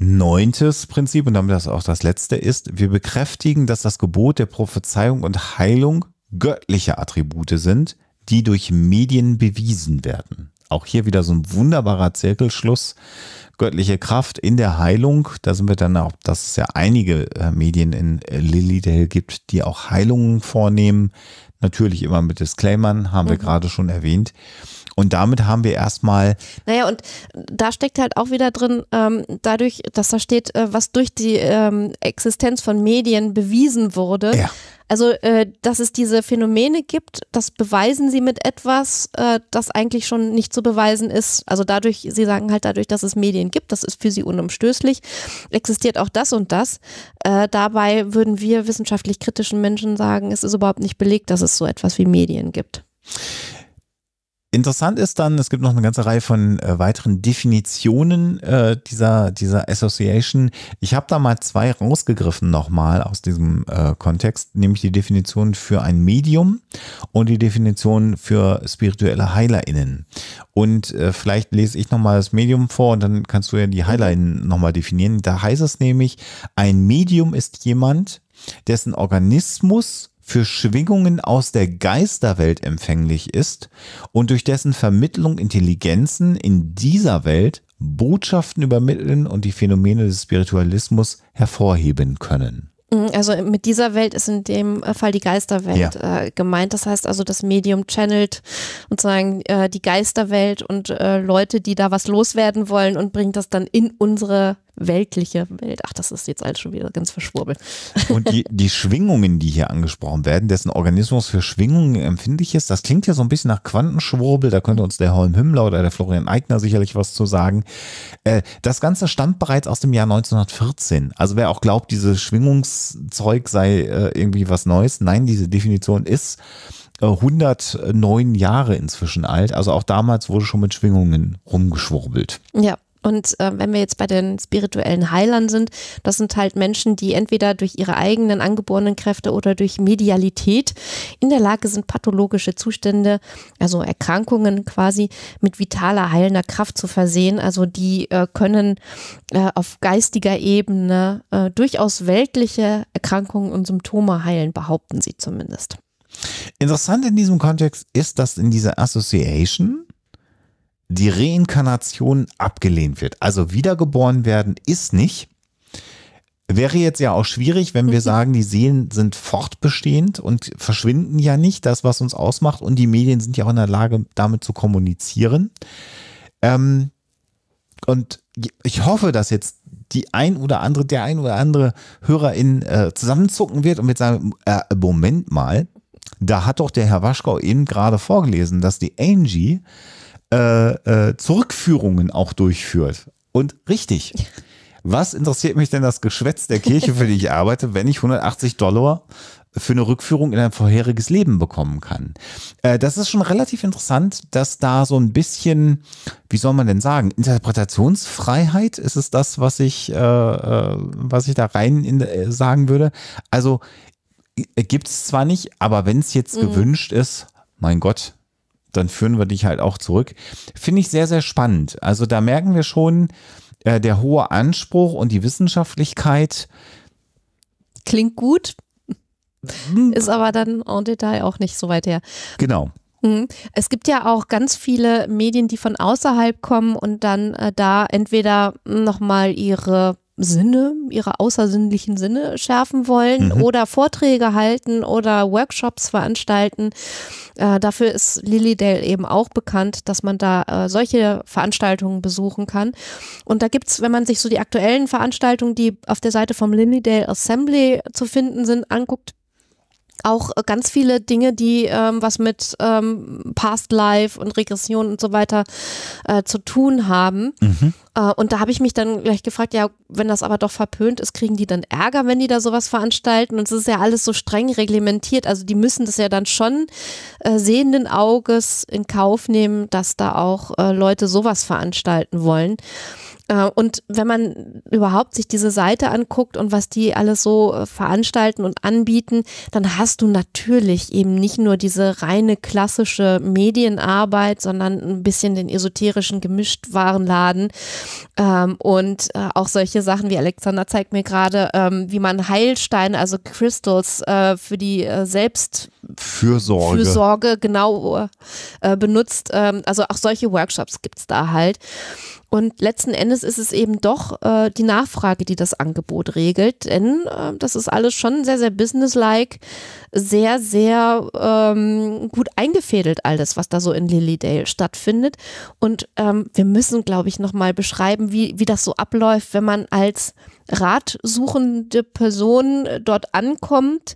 neuntes Prinzip und damit das auch das letzte ist, wir bekräftigen, dass das Gebot der Prophezeiung und Heilung göttliche Attribute sind, die durch Medien bewiesen werden. Auch hier wieder so ein wunderbarer Zirkelschluss. Göttliche Kraft in der Heilung. Da sind wir dann auch, dass es ja einige äh, Medien in äh, Lilydale gibt, die auch Heilungen vornehmen. Natürlich immer mit Disclaimern, haben wir mhm. gerade schon erwähnt. Und damit haben wir erstmal. Naja, und da steckt halt auch wieder drin, ähm, dadurch, dass da steht, äh, was durch die ähm, Existenz von Medien bewiesen wurde. Ja. Also, äh, dass es diese Phänomene gibt, das beweisen sie mit etwas, äh, das eigentlich schon nicht zu beweisen ist. Also dadurch, sie sagen halt dadurch, dass es Medien gibt, das ist für sie unumstößlich, existiert auch das und das. Äh, dabei würden wir wissenschaftlich kritischen Menschen sagen, es ist überhaupt nicht belegt, dass es so etwas wie Medien gibt. Interessant ist dann, es gibt noch eine ganze Reihe von äh, weiteren Definitionen äh, dieser, dieser Association. Ich habe da mal zwei rausgegriffen nochmal aus diesem äh, Kontext, nämlich die Definition für ein Medium und die Definition für spirituelle HeilerInnen. Und äh, vielleicht lese ich nochmal das Medium vor und dann kannst du ja die HeilerInnen nochmal definieren. Da heißt es nämlich, ein Medium ist jemand, dessen Organismus für Schwingungen aus der Geisterwelt empfänglich ist und durch dessen Vermittlung Intelligenzen in dieser Welt Botschaften übermitteln und die Phänomene des Spiritualismus hervorheben können. Mhm, also mit dieser Welt ist in dem äh, Fall die Geisterwelt ja. äh, gemeint. Das heißt also, das Medium channelt sozusagen äh, die Geisterwelt und äh, Leute, die da was loswerden wollen und bringt das dann in unsere weltliche Welt. Ach, das ist jetzt alles schon wieder ganz verschwurbelt. *laughs* Und die, die Schwingungen, die hier angesprochen werden, dessen Organismus für Schwingungen empfindlich ist, das klingt ja so ein bisschen nach Quantenschwurbel. Da könnte uns der Holm Himmler oder der Florian Eigner sicherlich was zu sagen. Äh, das Ganze stammt bereits aus dem Jahr 1914. Also wer auch glaubt, dieses Schwingungszeug sei äh, irgendwie was Neues, nein, diese Definition ist 109 äh, Jahre inzwischen alt. Also auch damals wurde schon mit Schwingungen rumgeschwurbelt. Ja, und äh, wenn wir jetzt bei den spirituellen Heilern sind, das sind halt Menschen, die entweder durch ihre eigenen angeborenen Kräfte oder durch Medialität in der Lage sind, pathologische Zustände, also Erkrankungen quasi, mit vitaler, heilender Kraft zu versehen. Also die äh, können äh, auf geistiger Ebene äh, durchaus weltliche Erkrankungen und Symptome heilen, behaupten sie zumindest. Interessant in diesem Kontext ist, dass in dieser Association die Reinkarnation abgelehnt wird. Also wiedergeboren werden ist nicht. Wäre jetzt ja auch schwierig, wenn wir mhm. sagen, die Seelen sind fortbestehend und verschwinden ja nicht, das, was uns ausmacht. Und die Medien sind ja auch in der Lage, damit zu kommunizieren. Ähm, und ich hoffe, dass jetzt die ein oder andere, der ein oder andere Hörerin äh, zusammenzucken wird und wird sagen, äh, Moment mal, da hat doch der Herr Waschkau eben gerade vorgelesen, dass die Angie äh, äh, Zurückführungen auch durchführt. Und richtig. Was interessiert mich denn das Geschwätz der Kirche, für die ich arbeite, wenn ich 180 Dollar für eine Rückführung in ein vorheriges Leben bekommen kann? Äh, das ist schon relativ interessant, dass da so ein bisschen, wie soll man denn sagen, Interpretationsfreiheit ist es das, was ich, was ich da rein in, sagen würde. Also gibt es zwar nicht, aber wenn es jetzt mhm. gewünscht ist, mein Gott, dann führen wir dich halt auch zurück. Finde ich sehr, sehr spannend. Also da merken wir schon, äh, der hohe Anspruch und die Wissenschaftlichkeit. Klingt gut, hm. ist aber dann en Detail auch nicht so weit her. Genau. Mhm. Es gibt ja auch ganz viele Medien, die von außerhalb kommen und dann äh, da entweder nochmal ihre Sinne, ihre außersinnlichen Sinne schärfen wollen mhm. oder Vorträge halten oder Workshops veranstalten. Äh, dafür ist Lilydale eben auch bekannt, dass man da äh, solche Veranstaltungen besuchen kann. Und da gibt's, wenn man sich so die aktuellen Veranstaltungen, die auf der Seite vom Lilydale Assembly zu finden sind, anguckt, auch äh, ganz viele Dinge, die ähm, was mit ähm, Past Life und Regression und so weiter äh, zu tun haben. Mhm. Äh, und da habe ich mich dann gleich gefragt, ja, wenn das aber doch verpönt ist, kriegen die dann Ärger, wenn die da sowas veranstalten? Und es ist ja alles so streng reglementiert. Also die müssen das ja dann schon äh, sehenden Auges in Kauf nehmen, dass da auch äh, Leute sowas veranstalten wollen. Äh, und wenn man überhaupt sich diese Seite anguckt und was die alles so äh, veranstalten und anbieten, dann hast du natürlich eben nicht nur diese reine klassische Medienarbeit, sondern ein bisschen den esoterischen Gemischtwarenladen ähm, und äh, auch solche Sachen wie Alexander zeigt mir gerade, ähm, wie man Heilsteine, also Crystals für die Selbstfürsorge Fürsorge genau benutzt. Ähm, also auch solche Workshops gibt es da halt. Und letzten Endes ist es eben doch äh, die Nachfrage, die das Angebot regelt, denn äh, das ist alles schon sehr, sehr businesslike, sehr, sehr ähm, gut eingefädelt, alles, was da so in Lilydale stattfindet. Und ähm, wir müssen, glaube ich, nochmal beschreiben, wie, wie das so abläuft, wenn man als ratsuchende Person dort ankommt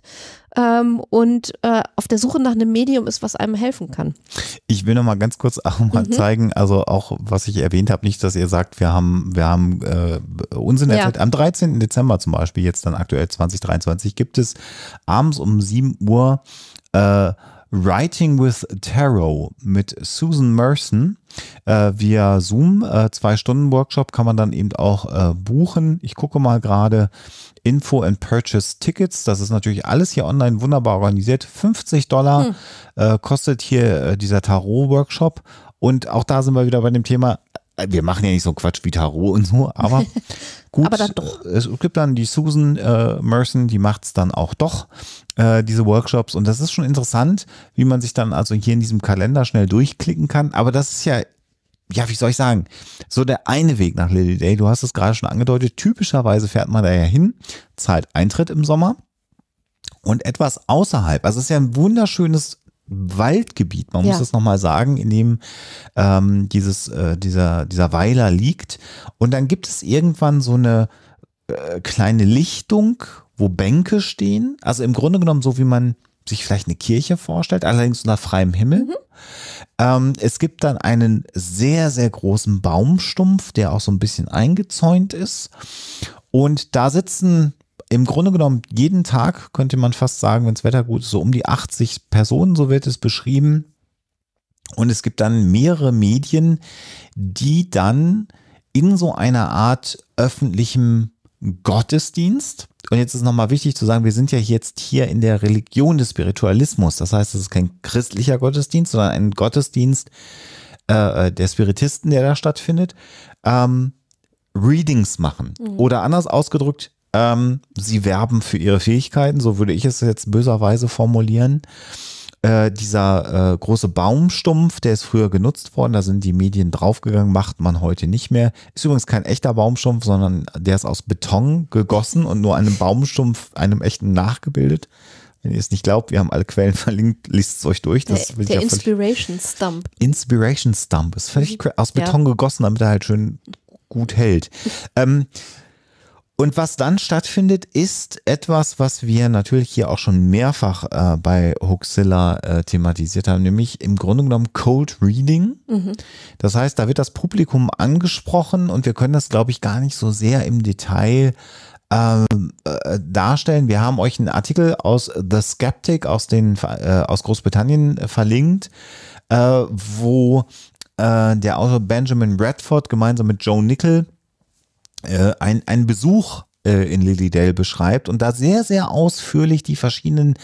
ähm, und äh, auf der Suche nach einem Medium ist, was einem helfen kann. Ich will nochmal ganz kurz auch mal mhm. zeigen, also auch was ich erwähnt habe, nicht, dass ihr sagt, wir haben, wir haben äh, Unsinn ja. Am 13. Dezember zum Beispiel, jetzt dann aktuell 2023, gibt es abends um 7 Uhr äh, Writing with Tarot mit Susan Merson äh, via Zoom. Äh, zwei Stunden Workshop kann man dann eben auch äh, buchen. Ich gucke mal gerade Info and Purchase Tickets. Das ist natürlich alles hier online wunderbar organisiert. 50 Dollar hm. Äh, kostet hier äh, dieser Tarot-Workshop. Und auch da sind wir wieder bei dem Thema, äh, wir machen ja nicht so Quatsch wie Tarot und so, aber *laughs* gut, aber dann doch. es gibt dann die Susan äh, Merson, die macht es dann auch doch, äh, diese Workshops. Und das ist schon interessant, wie man sich dann also hier in diesem Kalender schnell durchklicken kann. Aber das ist ja, ja, wie soll ich sagen, so der eine Weg nach Lily Day. Du hast es gerade schon angedeutet, typischerweise fährt man da ja hin, zahlt Eintritt im Sommer. Und etwas außerhalb, also es ist ja ein wunderschönes Waldgebiet, man ja. muss das nochmal sagen, in dem ähm, dieses, äh, dieser, dieser Weiler liegt. Und dann gibt es irgendwann so eine äh, kleine Lichtung, wo Bänke stehen. Also im Grunde genommen so, wie man sich vielleicht eine Kirche vorstellt, allerdings unter freiem Himmel. Mhm. Ähm, es gibt dann einen sehr, sehr großen Baumstumpf, der auch so ein bisschen eingezäunt ist. Und da sitzen im Grunde genommen jeden Tag, könnte man fast sagen, wenn das Wetter gut ist, so um die 80 Personen, so wird es beschrieben. Und es gibt dann mehrere Medien, die dann in so einer Art öffentlichem Gottesdienst, und jetzt ist nochmal wichtig zu sagen, wir sind ja jetzt hier in der Religion des Spiritualismus. Das heißt, es ist kein christlicher Gottesdienst, sondern ein Gottesdienst äh, äh der Spiritisten, der da stattfindet. Ähm, Readings machen. Mhm. Oder anders ausgedrückt, ähm, sie werben für ihre Fähigkeiten, so würde ich es jetzt böserweise formulieren. Äh, dieser äh, große Baumstumpf, der ist früher genutzt worden, da sind die Medien draufgegangen, macht man heute nicht mehr. Ist übrigens kein echter Baumstumpf, sondern der ist aus Beton gegossen und nur einem Baumstumpf, einem echten nachgebildet. Wenn ihr es nicht glaubt, wir haben alle Quellen *laughs* verlinkt, liest es euch durch. Das der, der Inspiration Stump. Inspiration Stump ist völlig mhm. aus Beton ja. gegossen, damit er halt schön gut hält. *laughs* Ähm, und was dann stattfindet, ist etwas, was wir natürlich hier auch schon mehrfach äh, bei Hoaxilla äh, thematisiert haben, nämlich im Grunde genommen Cold Reading. Mhm. Das heißt, da wird das Publikum angesprochen und wir können das, glaube ich, gar nicht so sehr im Detail ähm, äh, darstellen. Wir haben euch einen Artikel aus The Skeptic aus, den, äh, aus Großbritannien verlinkt, äh, wo äh, der Autor Benjamin Redford gemeinsam mit Joe Nickel äh, ein, ein Besuch äh, in Lilydale beschreibt und da sehr, sehr ausführlich die verschiedenen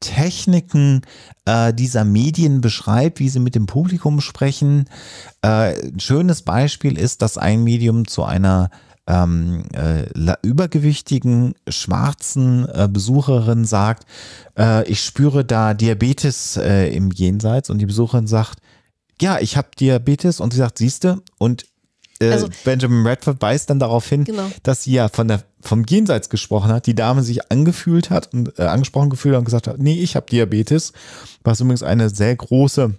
Techniken äh, dieser Medien beschreibt, wie sie mit dem Publikum sprechen. Äh, ein schönes Beispiel ist, dass ein Medium zu einer ähm, äh, übergewichtigen, schwarzen äh, Besucherin sagt, ich spüre da Diabetes im Jenseits und die Besucherin sagt, ja, ich habe Diabetes und sie sagt, siehste, und äh, also, Benjamin Redford weist dann darauf hin, genau. dass sie ja von der, vom Jenseits gesprochen hat, die Dame sich angefühlt hat und äh, angesprochen gefühlt hat und gesagt hat, nee, ich habe Diabetes, was übrigens eine sehr große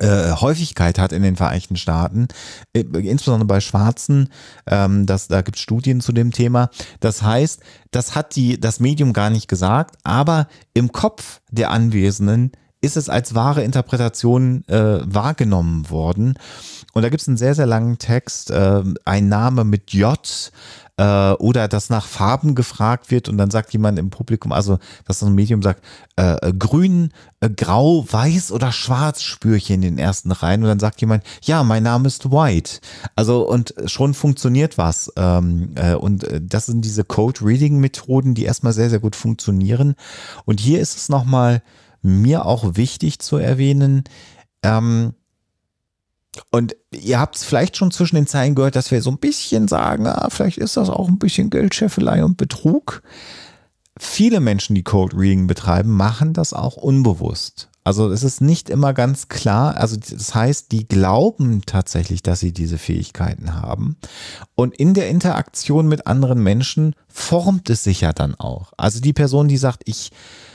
äh, Häufigkeit hat in den Vereinigten Staaten, äh, insbesondere bei Schwarzen, ähm, das, da gibt es Studien zu dem Thema. Das heißt, das hat die, das Medium gar nicht gesagt, aber im Kopf der Anwesenden ist es als wahre Interpretation äh, wahrgenommen worden. Und da gibt es einen sehr, sehr langen Text, äh, ein Name mit J äh, oder dass nach Farben gefragt wird und dann sagt jemand im Publikum, also dass so ein Medium sagt, äh, äh grün, äh, grau, weiß oder schwarz spüre ich in den ersten Reihen und dann sagt jemand, ja, mein Name ist White. Also und schon funktioniert was. Ähm, äh, und das sind diese Code-Reading-Methoden, die erstmal sehr, sehr gut funktionieren. Und hier ist es nochmal mir auch wichtig zu erwähnen, ähm, und ihr habt es vielleicht schon zwischen den Zeilen gehört, dass wir so ein bisschen sagen, ah, vielleicht ist das auch ein bisschen Geldscheffelei und Betrug. Viele Menschen, die Code Reading betreiben, machen das auch unbewusst. Also es ist nicht immer ganz klar. Also das heißt, die glauben tatsächlich, dass sie diese Fähigkeiten haben. Und in der Interaktion mit anderen Menschen formt es sich ja dann auch. Also die Person, die sagt, ich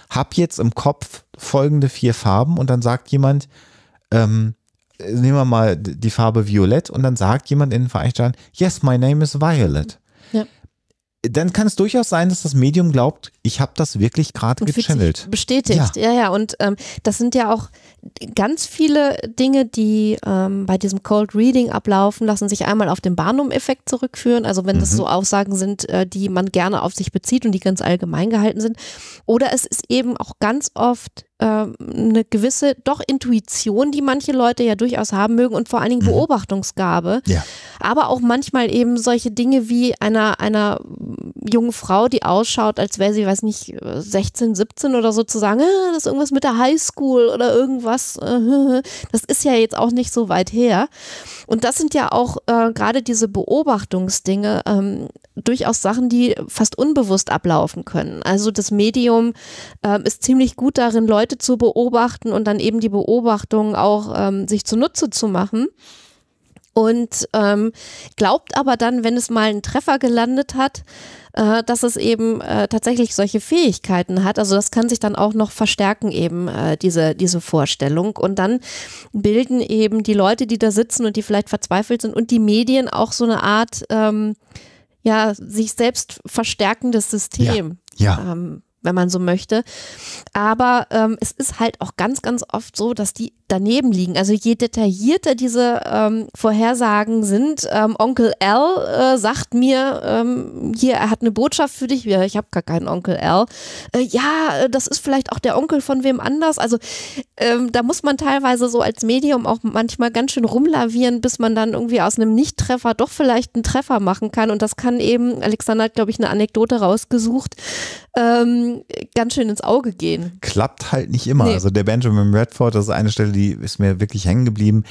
habe jetzt im Kopf folgende vier Farben und dann sagt jemand, ähm, nehmen wir mal die Farbe Violett und dann sagt jemand in den Vereinigten Staaten, yes, my name is Violet. Ja. Dann kann es durchaus sein, dass das Medium glaubt, ich habe das wirklich gerade gechannelt. Bestätigt, ja, ja. ja. Und ähm, das sind ja auch ganz viele Dinge, die ähm, bei diesem Cold Reading ablaufen, lassen sich einmal auf den Barnum-Effekt zurückführen. Also wenn mhm. das so Aussagen sind, äh, die man gerne auf sich bezieht und die ganz allgemein gehalten sind. Oder es ist eben auch ganz oft ähm, eine gewisse doch Intuition, die manche Leute ja durchaus haben mögen und vor allen Dingen mhm. Beobachtungsgabe. Ja. Aber auch manchmal eben solche Dinge wie einer, einer jungen Frau, die ausschaut, als wäre sie, weiß weiß nicht, 16, 17 oder so zu sagen, ah, das ist irgendwas mit der Highschool oder irgendwas. *laughs* Das ist ja jetzt auch nicht so weit her. Und das sind ja auch äh, gerade diese Beobachtungsdinge ähm, durchaus Sachen, die fast unbewusst ablaufen können. Also das Medium äh, ist ziemlich gut darin, Leute zu beobachten und dann eben die Beobachtungen auch ähm, sich zunutze zu machen und ähm, glaubt aber dann, wenn es mal einen Treffer gelandet hat, äh, dass es eben äh, tatsächlich solche Fähigkeiten hat. Also das kann sich dann auch noch verstärken, eben äh, diese, diese Vorstellung. Und dann bilden eben die Leute, die da sitzen und die vielleicht verzweifelt sind und die Medien auch so eine Art, ähm, ja, sich selbst verstärkendes System. Ja. ja. Ähm, wenn man so möchte. Aber ähm, es ist halt auch ganz, ganz oft so, dass die daneben liegen. Also je detaillierter diese ähm, Vorhersagen sind, ähm, Onkel L äh, sagt mir, ähm, hier, er hat eine Botschaft für dich. Ja, ich habe gar keinen Onkel L. Äh, ja, äh, das ist vielleicht auch der Onkel von wem anders. Also ähm, da muss man teilweise so als Medium auch manchmal ganz schön rumlavieren, bis man dann irgendwie aus einem Nichttreffer doch vielleicht einen Treffer machen kann. Und das kann eben, Alexander hat, glaube ich, eine Anekdote rausgesucht, ähm, ganz schön ins Auge gehen. Klappt halt nicht immer. Nee. Also der Benjamin Redford, das ist eine Stelle, die ist mir wirklich hängen geblieben,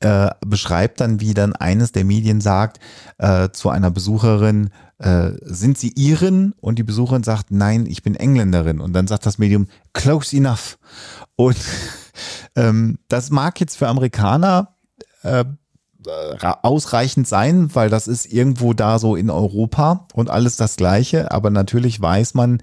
äh, beschreibt dann, wie dann eines der Medien sagt äh, zu einer Besucherin, äh, sind Sie Iren? Und die Besucherin sagt, nein, ich bin Engländerin. Und dann sagt das Medium, close enough. Und *laughs* ähm, das mag jetzt für Amerikaner äh, äh, ausreichend sein, weil das ist irgendwo da so in Europa und alles das Gleiche. Aber natürlich weiß man,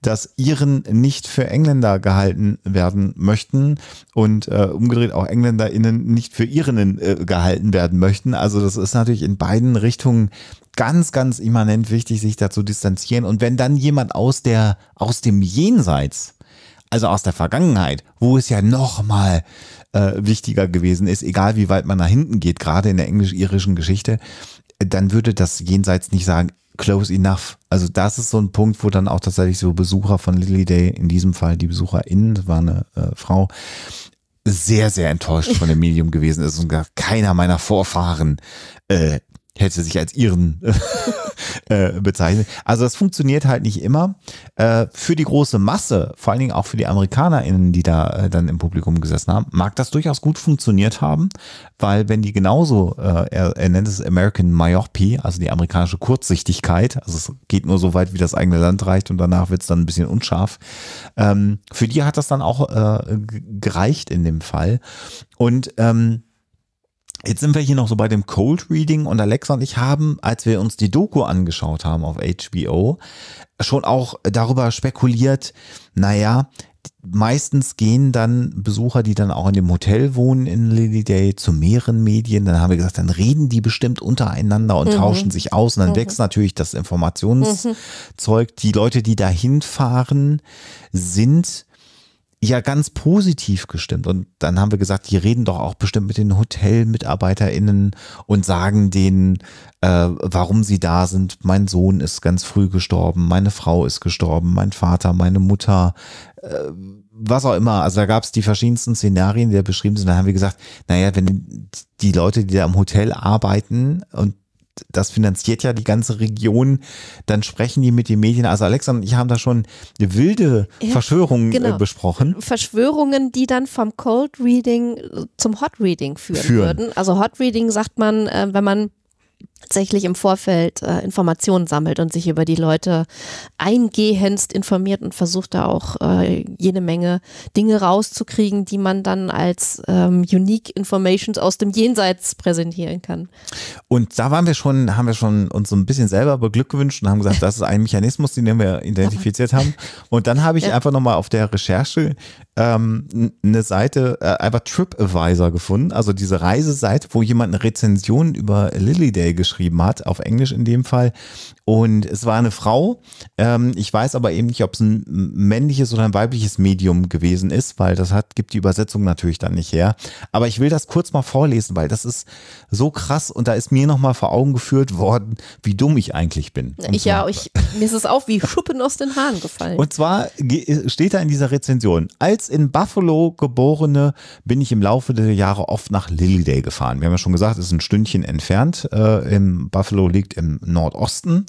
dass Iren nicht für Engländer gehalten werden möchten und äh, umgedreht auch EngländerInnen nicht für Irinnen äh, gehalten werden möchten. Also das ist natürlich in beiden Richtungen ganz, ganz immanent wichtig, sich dazu distanzieren. Und wenn dann jemand aus der, aus dem Jenseits also aus der Vergangenheit, wo es ja nochmal äh, wichtiger gewesen ist, egal wie weit man nach hinten geht, gerade in der englisch-irischen Geschichte, äh, dann würde das jenseits nicht sagen, close enough. Also das ist so ein Punkt, wo dann auch tatsächlich so Besucher von Lily Day, in diesem Fall die BesucherInnen, das war eine äh, Frau, sehr, sehr enttäuscht von dem Medium gewesen ist und gar keiner meiner Vorfahren äh, hätte sich als ihren *laughs* äh, bezeichnet. Also das funktioniert halt nicht immer. Äh, für die große Masse, vor allen Dingen auch für die AmerikanerInnen, die da äh, dann im Publikum gesessen haben, mag das durchaus gut funktioniert haben, weil wenn die genauso, äh, er, er, nennt es American Myopie, also die amerikanische Kurzsichtigkeit, also es geht nur so weit, wie das eigene Land reicht und danach wird es dann ein bisschen unscharf. Ähm, für die hat das dann auch äh, gereicht in dem Fall. Und ähm, Jetzt sind wir hier noch so bei dem Cold Reading und Alexa und ich haben, als wir uns die Doku angeschaut haben auf HBO, schon auch darüber spekuliert, naja, meistens gehen dann Besucher, die dann auch in dem Hotel wohnen in Lily Day, zu mehreren Medien. Dann haben wir gesagt, dann reden die bestimmt untereinander und mhm. tauschen sich aus. Und dann mhm. wächst natürlich das Informationszeug. Mhm. Die Leute, die dahin fahren, sind ja ganz positiv gestimmt. Und dann haben wir gesagt, die reden doch auch bestimmt mit den HotelmitarbeiterInnen und sagen denen, äh, warum sie da sind. Mein Sohn ist ganz früh gestorben, meine Frau ist gestorben, mein Vater, meine Mutter, äh, was auch immer. Also da gab es die verschiedensten Szenarien, die da beschrieben sind. Da haben wir gesagt, naja, wenn die Leute, die da im Hotel arbeiten und das finanziert ja die ganze Region. Dann sprechen die mit den Medien. Also Alexander und ich haben da schon wilde ja, Verschwörungen äh, genau. besprochen. Verschwörungen, die dann vom Cold Reading zum Hot Reading führen, führen. würden. Also Hot Reading sagt man, äh, wenn man tatsächlich im Vorfeld äh, Informationen sammelt und sich über die Leute eingehendst informiert und versucht da auch äh, jede Menge Dinge rauszukriegen, die man dann als ähm, Unique Informations aus dem Jenseits präsentieren kann. Und da waren wir schon, haben wir schon uns so ein bisschen selber beglückwünscht und haben gesagt, das ist ein Mechanismus, den wir identifiziert haben. Und dann habe ich ja. einfach nochmal auf der Recherche ähm, eine Seite, äh, einfach TripAdvisor gefunden, also diese Reiseseite, wo jemand eine Rezension über Lily Day geschrieben geschrieben hat, auf Englisch in dem Fall, und es war eine Frau. Ähm, ich weiß aber eben nicht, ob es ein männliches oder ein weibliches Medium gewesen ist, weil das hat, gibt die Übersetzung natürlich dann nicht her. Aber ich will das kurz mal vorlesen, weil das ist so krass und da ist mir nochmal vor Augen geführt worden, wie dumm ich eigentlich bin. Und ich ja, ich, mir ist es auch wie Schuppen aus den Haaren gefallen. Und zwar steht da in dieser Rezension, als in Buffalo geborene bin ich im Laufe der Jahre oft nach Lilydale gefahren. Wir haben ja schon gesagt, es ist ein Stündchen entfernt. Äh, Buffalo liegt im Nordosten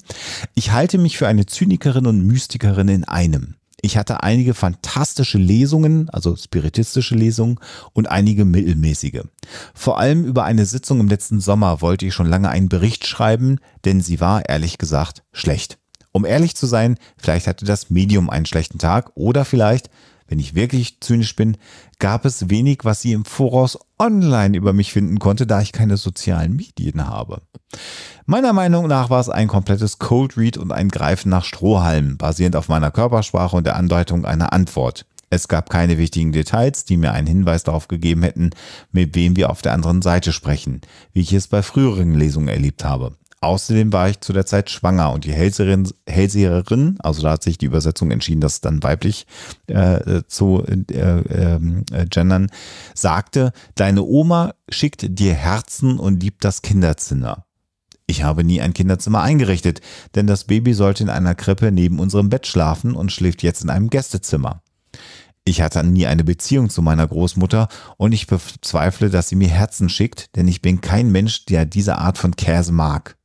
ich halte mich für eine Zynikerin und Mystikerin in einem. Ich hatte einige fantastische Lesungen, also spiritistische Lesungen und einige mittelmäßige. Vor allem über eine Sitzung im letzten Sommer wollte ich schon lange einen Bericht schreiben, denn sie war ehrlich gesagt schlecht. Um ehrlich zu sein, vielleicht hatte das Medium einen schlechten Tag oder vielleicht wenn ich wirklich zynisch bin, gab es wenig, was sie im Voraus online über mich finden konnte, da ich keine sozialen Medien habe. Meiner Meinung nach war es ein komplettes Cold Read und ein Greifen nach Strohhalmen, basierend auf meiner Körpersprache und der Andeutung einer Antwort. Es gab keine wichtigen Details, die mir einen Hinweis darauf gegeben hätten, mit wem wir auf der anderen Seite sprechen, wie ich es bei früheren Lesungen erlebt habe. Außerdem war ich zu der Zeit schwanger und die Hellseherin, Hellseherin also da hat sich die Übersetzung entschieden, das dann weiblich äh, äh zu äh, ähm, äh, gendern, sagte, deine Oma schickt dir Herzen und liebt das Kinderzimmer. Ich habe nie ein Kinderzimmer eingerichtet, denn das Baby sollte in einer Krippe neben unserem Bett schlafen und schläft jetzt in einem Gästezimmer. Ich hatte nie eine Beziehung zu meiner Großmutter und ich bezweifle, dass sie mir Herzen schickt, denn ich bin kein Mensch, der diese Art von Käse mag.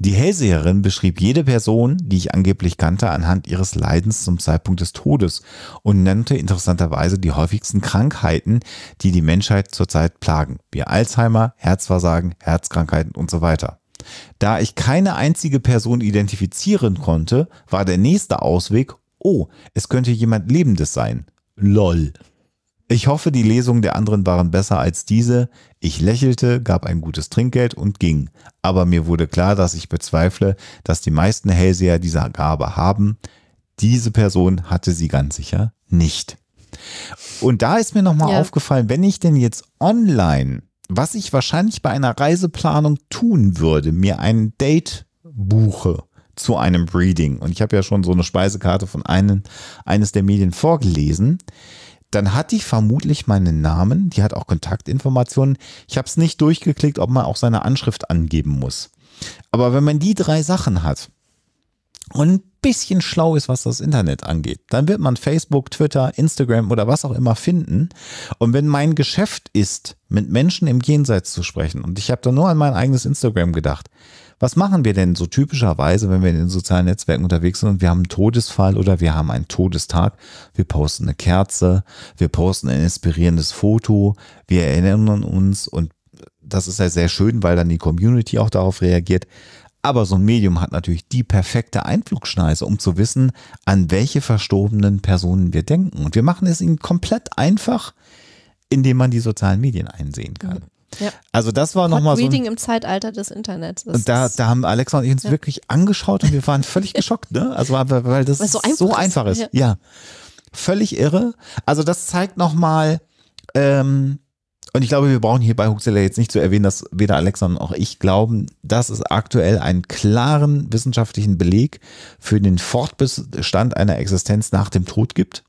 Die Hellseherin beschrieb jede Person, die ich angeblich kannte, anhand ihres Leidens zum Zeitpunkt des Todes und nannte interessanterweise die häufigsten Krankheiten, die die Menschheit zurzeit plagen, wie Alzheimer, Herzversagen, Herzkrankheiten und so weiter. Da ich keine einzige Person identifizieren konnte, war der nächste Ausweg, oh, es könnte jemand Lebendes sein. LOL. Ich hoffe, die Lesungen der anderen waren besser als diese. Ich lächelte, gab ein gutes Trinkgeld und ging. Aber mir wurde klar, dass ich bezweifle, dass die meisten Hellseher dieser Gabe haben. Diese Person hatte sie ganz sicher nicht. Und da ist mir nochmal ja. aufgefallen, wenn ich denn jetzt online, was ich wahrscheinlich bei einer Reiseplanung tun würde, mir ein Date buche zu einem Breeding. Und ich habe ja schon so eine Speisekarte von einem, eines der Medien vorgelesen dann hat die vermutlich meinen Namen, die hat auch Kontaktinformationen. Ich habe es nicht durchgeklickt, ob man auch seine Anschrift angeben muss. Aber wenn man die drei Sachen hat und ein bisschen schlau ist, was das Internet angeht, dann wird man Facebook, Twitter, Instagram oder was auch immer finden. Und wenn mein Geschäft ist, mit Menschen im Jenseits zu sprechen, und ich habe da nur an mein eigenes Instagram gedacht, was machen wir denn so typischerweise, wenn wir in den sozialen Netzwerken unterwegs sind und wir haben einen Todesfall oder wir haben einen Todestag? Wir posten eine Kerze, wir posten ein inspirierendes Foto, wir erinnern uns und das ist ja sehr schön, weil dann die Community auch darauf reagiert. Aber so ein Medium hat natürlich die perfekte Einflugschneise, um zu wissen, an welche verstorbenen Personen wir denken. Und wir machen es ihnen komplett einfach, indem man die sozialen Medien einsehen kann. Also das war nochmal so. Reading im Zeitalter des Internets. Das und da, da haben Alexa und ich uns ja. wirklich angeschaut und wir waren völlig *laughs* geschockt, ne? Also weil, weil das weil so einfach, so einfach ist. ist. Ja. ja. Völlig irre. Also das zeigt nochmal, ähm, und ich glaube, wir brauchen hier bei Huxley jetzt nicht zu erwähnen, dass weder Alexa noch ich glauben, dass es aktuell einen klaren wissenschaftlichen Beleg für den Fortbestand einer Existenz nach dem Tod gibt.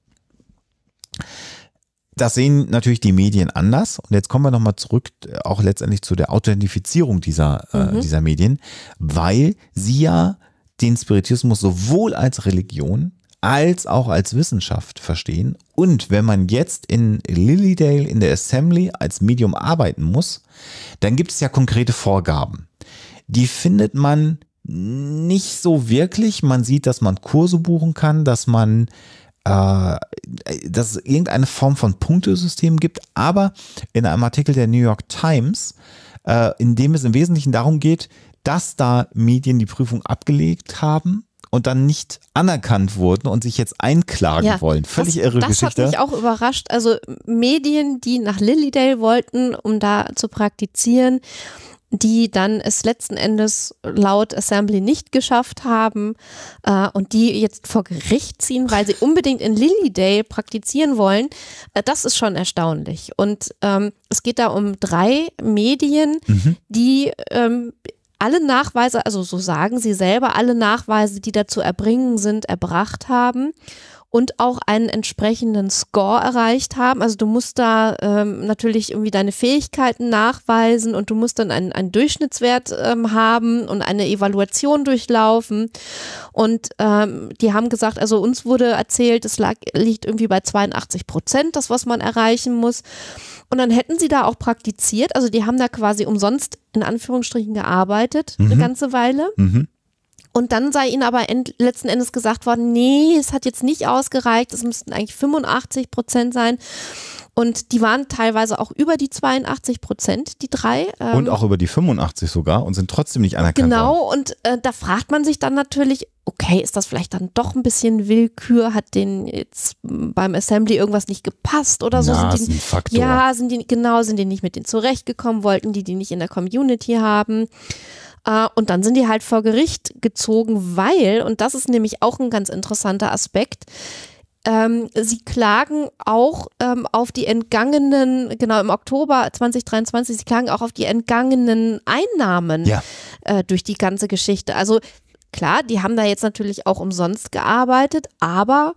Das sehen natürlich die Medien anders. Und jetzt kommen wir nochmal zurück, äh, auch letztendlich zu der Authentifizierung dieser, äh, mhm. äh, dieser Medien, weil sie ja den Spiritismus sowohl als Religion als auch als Wissenschaft verstehen. Und wenn man jetzt in Lilydale in der Assembly als Medium arbeiten muss, dann gibt es ja konkrete Vorgaben. Die findet man nicht so wirklich. Man sieht, dass man Kurse buchen kann, dass man äh, äh, dass es irgendeine Form von Punktesystem gibt, aber in einem Artikel der New York Times, äh, in dem es im Wesentlichen darum geht, dass da Medien die Prüfung abgelegt haben und dann nicht anerkannt wurden und sich jetzt einklagen ja, wollen. Völlig das, irre das Geschichte. Das hat mich auch überrascht. Also Medien, die nach Lilydale wollten, um da zu praktizieren, die dann es letzten Endes laut Assembly nicht geschafft haben äh, und die jetzt vor Gericht ziehen, weil sie unbedingt in Lilydale praktizieren wollen, äh, das ist schon erstaunlich. Und ähm, es geht da um drei Medien, mhm. die ähm, alle Nachweise, also so sagen sie selber, alle Nachweise, die dazu erbringen sind, erbracht haben und auch einen entsprechenden Score erreicht haben. Also du musst da ähm, natürlich irgendwie deine Fähigkeiten nachweisen und du musst dann einen, einen Durchschnittswert ähm, haben und eine Evaluation durchlaufen. Und ähm, die haben gesagt, also uns wurde erzählt, es lag, liegt irgendwie bei 82 Prozent, das, was man erreichen muss. Und dann hätten sie da auch praktiziert, also die haben da quasi umsonst in Anführungsstrichen gearbeitet, mhm. eine ganze Weile. Mhm. Und dann sei ihnen aber end letzten Endes gesagt worden, nee, es hat jetzt nicht ausgereicht, es müssten eigentlich 85 Prozent sein. Und die waren teilweise auch über die 82 Prozent, die drei. Ähm, und auch über die 85 sogar und sind trotzdem nicht anerkannt. Genau, worden. und äh, da fragt man sich dann natürlich, okay, ist das vielleicht dann doch ein bisschen Willkür? Hat denen jetzt beim Assembly irgendwas nicht gepasst oder so? Ja, sind die, Faktor. ja sind die, genau, sind die nicht mit denen zurechtgekommen? Wollten die die nicht in der Community haben? Äh, und dann sind die halt vor Gericht gezogen, weil, und das ist nämlich auch ein ganz interessanter Aspekt, ähm, sie klagen auch ähm, auf die entgangenen, genau im Oktober 2023, sie klagen auch auf die entgangenen Einnahmen ja. äh, durch die ganze Geschichte. Also klar, die haben da jetzt natürlich auch umsonst gearbeitet, aber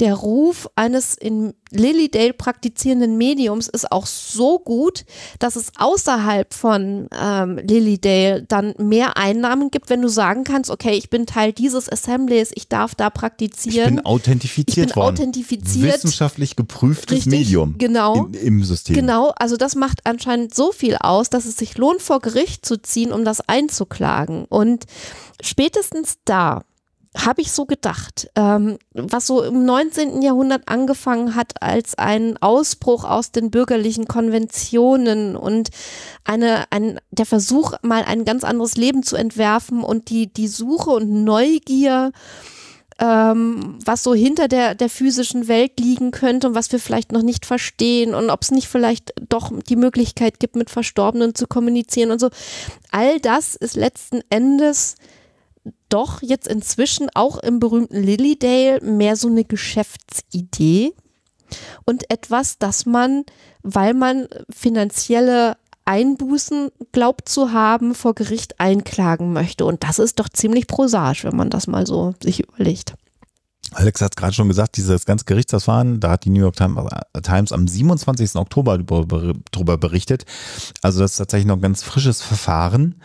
der Ruf eines in Lilydale praktizierenden Mediums ist auch so gut, dass es außerhalb von ähm, Lilydale dann mehr Einnahmen gibt, wenn du sagen kannst, okay, ich bin Teil dieses Assemblies, ich darf da praktizieren. Ich bin authentifiziert ich bin worden. Authentifiziert. Wissenschaftlich geprüftes Richtig, Medium. Genau. In, Im System. Genau, also das macht anscheinend so viel aus, dass es sich lohnt, vor Gericht zu ziehen, um das einzuklagen. Und spätestens da habe ich so gedacht, ähm, was so im 19. Jahrhundert angefangen hat als ein Ausbruch aus den bürgerlichen Konventionen und eine, ein, der Versuch, mal ein ganz anderes Leben zu entwerfen und die, die Suche und Neugier, ähm, was so hinter der, der physischen Welt liegen könnte und was wir vielleicht noch nicht verstehen und ob es nicht vielleicht doch die Möglichkeit gibt, mit Verstorbenen zu kommunizieren und so. All das ist letzten Endes doch jetzt inzwischen auch im berühmten Lilydale mehr so eine Geschäftsidee und etwas, das man, weil man finanzielle Einbußen glaubt zu haben, vor Gericht einklagen möchte. Und das ist doch ziemlich prosaisch, wenn man das mal so sich überlegt. Alex hat es gerade schon gesagt, dieses ganze Gerichtsverfahren, da hat die New York äh, Times am 27. Oktober darüber berichtet. Also das ist tatsächlich noch ein ganz frisches Verfahren.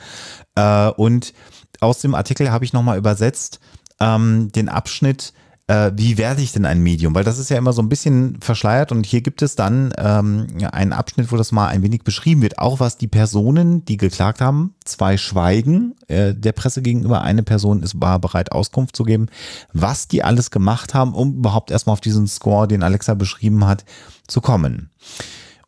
Äh, und aus dem Artikel habe ich nochmal übersetzt ähm, den Abschnitt, äh, wie werde ich denn ein Medium? Weil das ist ja immer so ein bisschen verschleiert und hier gibt es dann ähm, einen Abschnitt, wo das mal ein wenig beschrieben wird. Auch was die Personen, die geklagt haben, zwei schweigen äh, der Presse gegenüber. Eine Person ist war bereit, Auskunft zu geben, was die alles gemacht haben, um überhaupt erstmal auf diesen Score, den Alexa beschrieben hat, zu kommen.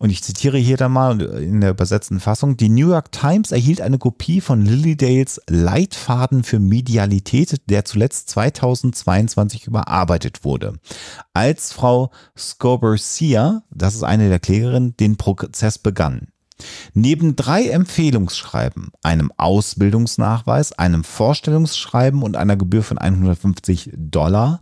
Und ich zitiere hier dann mal in der übersetzten Fassung, die New York Times erhielt eine Kopie von Lilydales Leitfaden für Medialität, der zuletzt 2022 überarbeitet wurde. Als Frau Scobercia, das ist eine der Klägerinnen, den Prozess begann. Neben drei Empfehlungsschreiben, einem Ausbildungsnachweis, einem Vorstellungsschreiben und einer Gebühr von 150 Dollar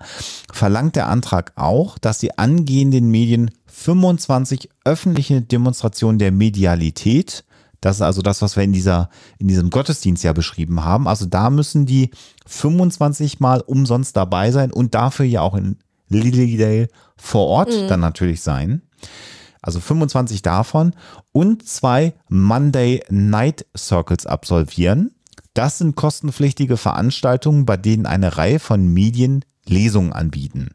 verlangt der Antrag auch, dass die angehenden Medien 25 öffentliche Demonstrationen der Medialität, das ist also das, was wir in, dieser, in diesem Gottesdienst ja beschrieben haben, also da müssen die 25 Mal umsonst dabei sein und dafür ja auch in Lilydale vor Ort mhm. dann natürlich sein also 25 davon, und zwei Monday Night Circles absolvieren. Das sind kostenpflichtige Veranstaltungen, bei denen eine Reihe von Medien Lesungen anbieten.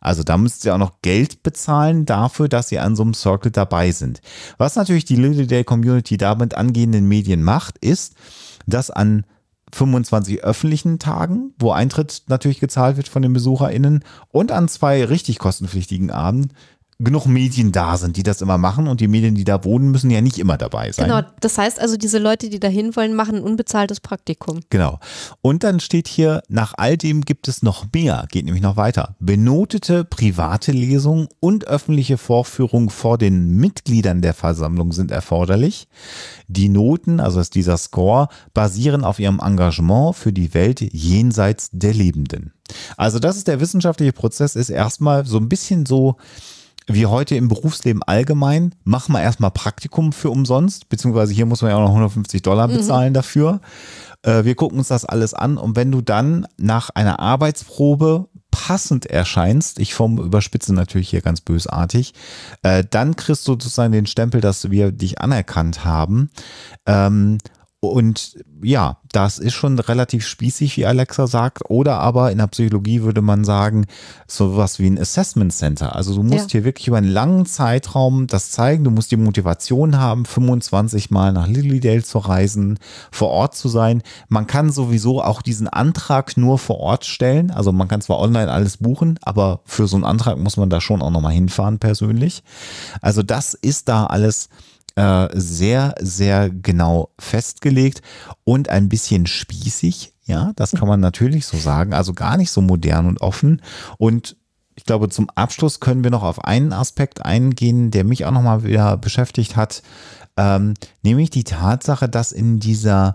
Also da müsst ihr auch noch Geld bezahlen dafür, dass ihr an so einem Circle dabei sind. Was natürlich die Little Day Community damit angehenden Medien macht, ist, dass an 25 öffentlichen Tagen, wo Eintritt natürlich gezahlt wird von den BesucherInnen und an zwei richtig kostenpflichtigen Abend, genug Medien da sind, die das immer machen und die Medien, die da wohnen, müssen ja nicht immer dabei sein. Genau, das heißt also, diese Leute, die da hinwollen, machen ein unbezahltes Praktikum. Genau. Und dann steht hier, nach all dem gibt es noch mehr, geht nämlich noch weiter. Benotete private Lesungen und öffentliche Vorführungen vor den Mitgliedern der Versammlung sind erforderlich. Die Noten, also ist dieser Score, basieren auf ihrem Engagement für die Welt jenseits der Lebenden. Also das ist der wissenschaftliche Prozess, ist erstmal so ein bisschen so wie heute im Berufsleben allgemein, mach mal erstmal Praktikum für umsonst, beziehungsweise hier muss man ja auch noch 150 Dollar mhm. bezahlen mhm. dafür. Äh, wir gucken uns das alles an und wenn du dann nach einer Arbeitsprobe passend erscheinst, ich vom Überspitze natürlich hier ganz bösartig, äh, dann kriegst du sozusagen den Stempel, dass wir dich anerkannt haben. Ähm, und ja, das ist schon relativ spießig, wie Alexa sagt. Oder aber in der Psychologie würde man sagen, sowas wie ein Assessment Center. Also du musst ja. hier wirklich über einen langen Zeitraum das zeigen. Du musst die Motivation haben, 25 Mal nach Lilydale zu reisen, vor Ort zu sein. Man kann sowieso auch diesen Antrag nur vor Ort stellen. Also man kann zwar online alles buchen, aber für so einen Antrag muss man da schon auch nochmal hinfahren persönlich. Also das ist da alles äh, sehr, sehr genau festgelegt und ein bisschen spießig. Ja, das kann man natürlich so sagen. Also gar nicht so modern und offen. Und ich glaube, zum Abschluss können wir noch auf einen Aspekt eingehen, der mich auch nochmal wieder beschäftigt hat, ähm, nämlich die Tatsache, dass in dieser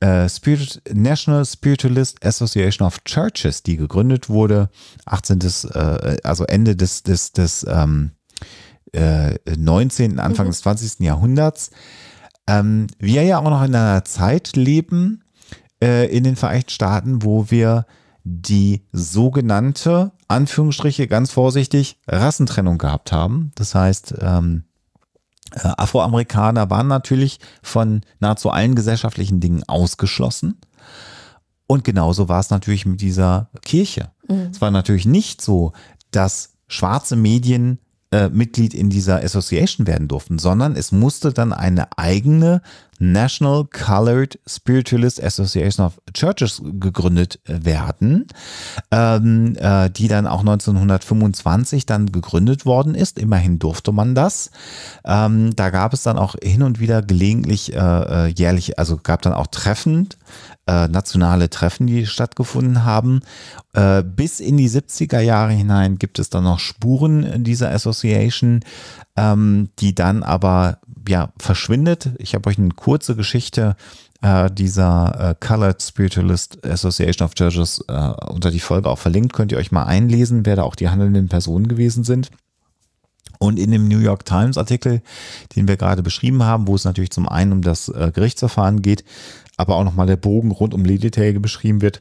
äh, Spirit, National Spiritualist Association of Churches, die gegründet wurde, 18. Des, äh, also Ende des, des, des ähm, äh, 19., Anfang mhm. des 20. Jahrhunderts, ähm, wir ja auch noch in einer Zeit leben äh, in den Vereinigten Staaten, wo wir die sogenannte, Anführungsstriche ganz vorsichtig, Rassentrennung gehabt haben. Das heißt, ähm, äh, Afroamerikaner waren natürlich von nahezu allen gesellschaftlichen Dingen ausgeschlossen. Und genauso war es natürlich mit dieser Kirche. Mhm. Es war natürlich nicht so, dass schwarze Medien äh, Mitglied in dieser Association werden durften, sondern es musste dann eine eigene National Colored Spiritualist Association of Churches gegründet äh, werden, ähm, äh, die dann auch 1925 dann gegründet worden ist. Immerhin durfte man das. Ähm, da gab es dann auch hin und wieder gelegentlich äh, äh jährlich, also gab dann auch Treffen äh, nationale Treffen, die stattgefunden haben. Äh, bis in die 70er Jahre hinein gibt es dann noch Spuren dieser Association, ähm, die dann aber ja verschwindet. Ich habe euch eine kurze Geschichte äh, dieser Colored Spiritualist Association of Churches unter die Folge auch verlinkt. Könnt ihr euch mal einlesen, wer da auch die handelnden Personen gewesen sind. Und in dem New York Times Artikel, den wir gerade beschrieben haben, wo es natürlich zum einen um das Gerichtsverfahren geht, aber auch nochmal der Bogen rund um Lilydale beschrieben wird,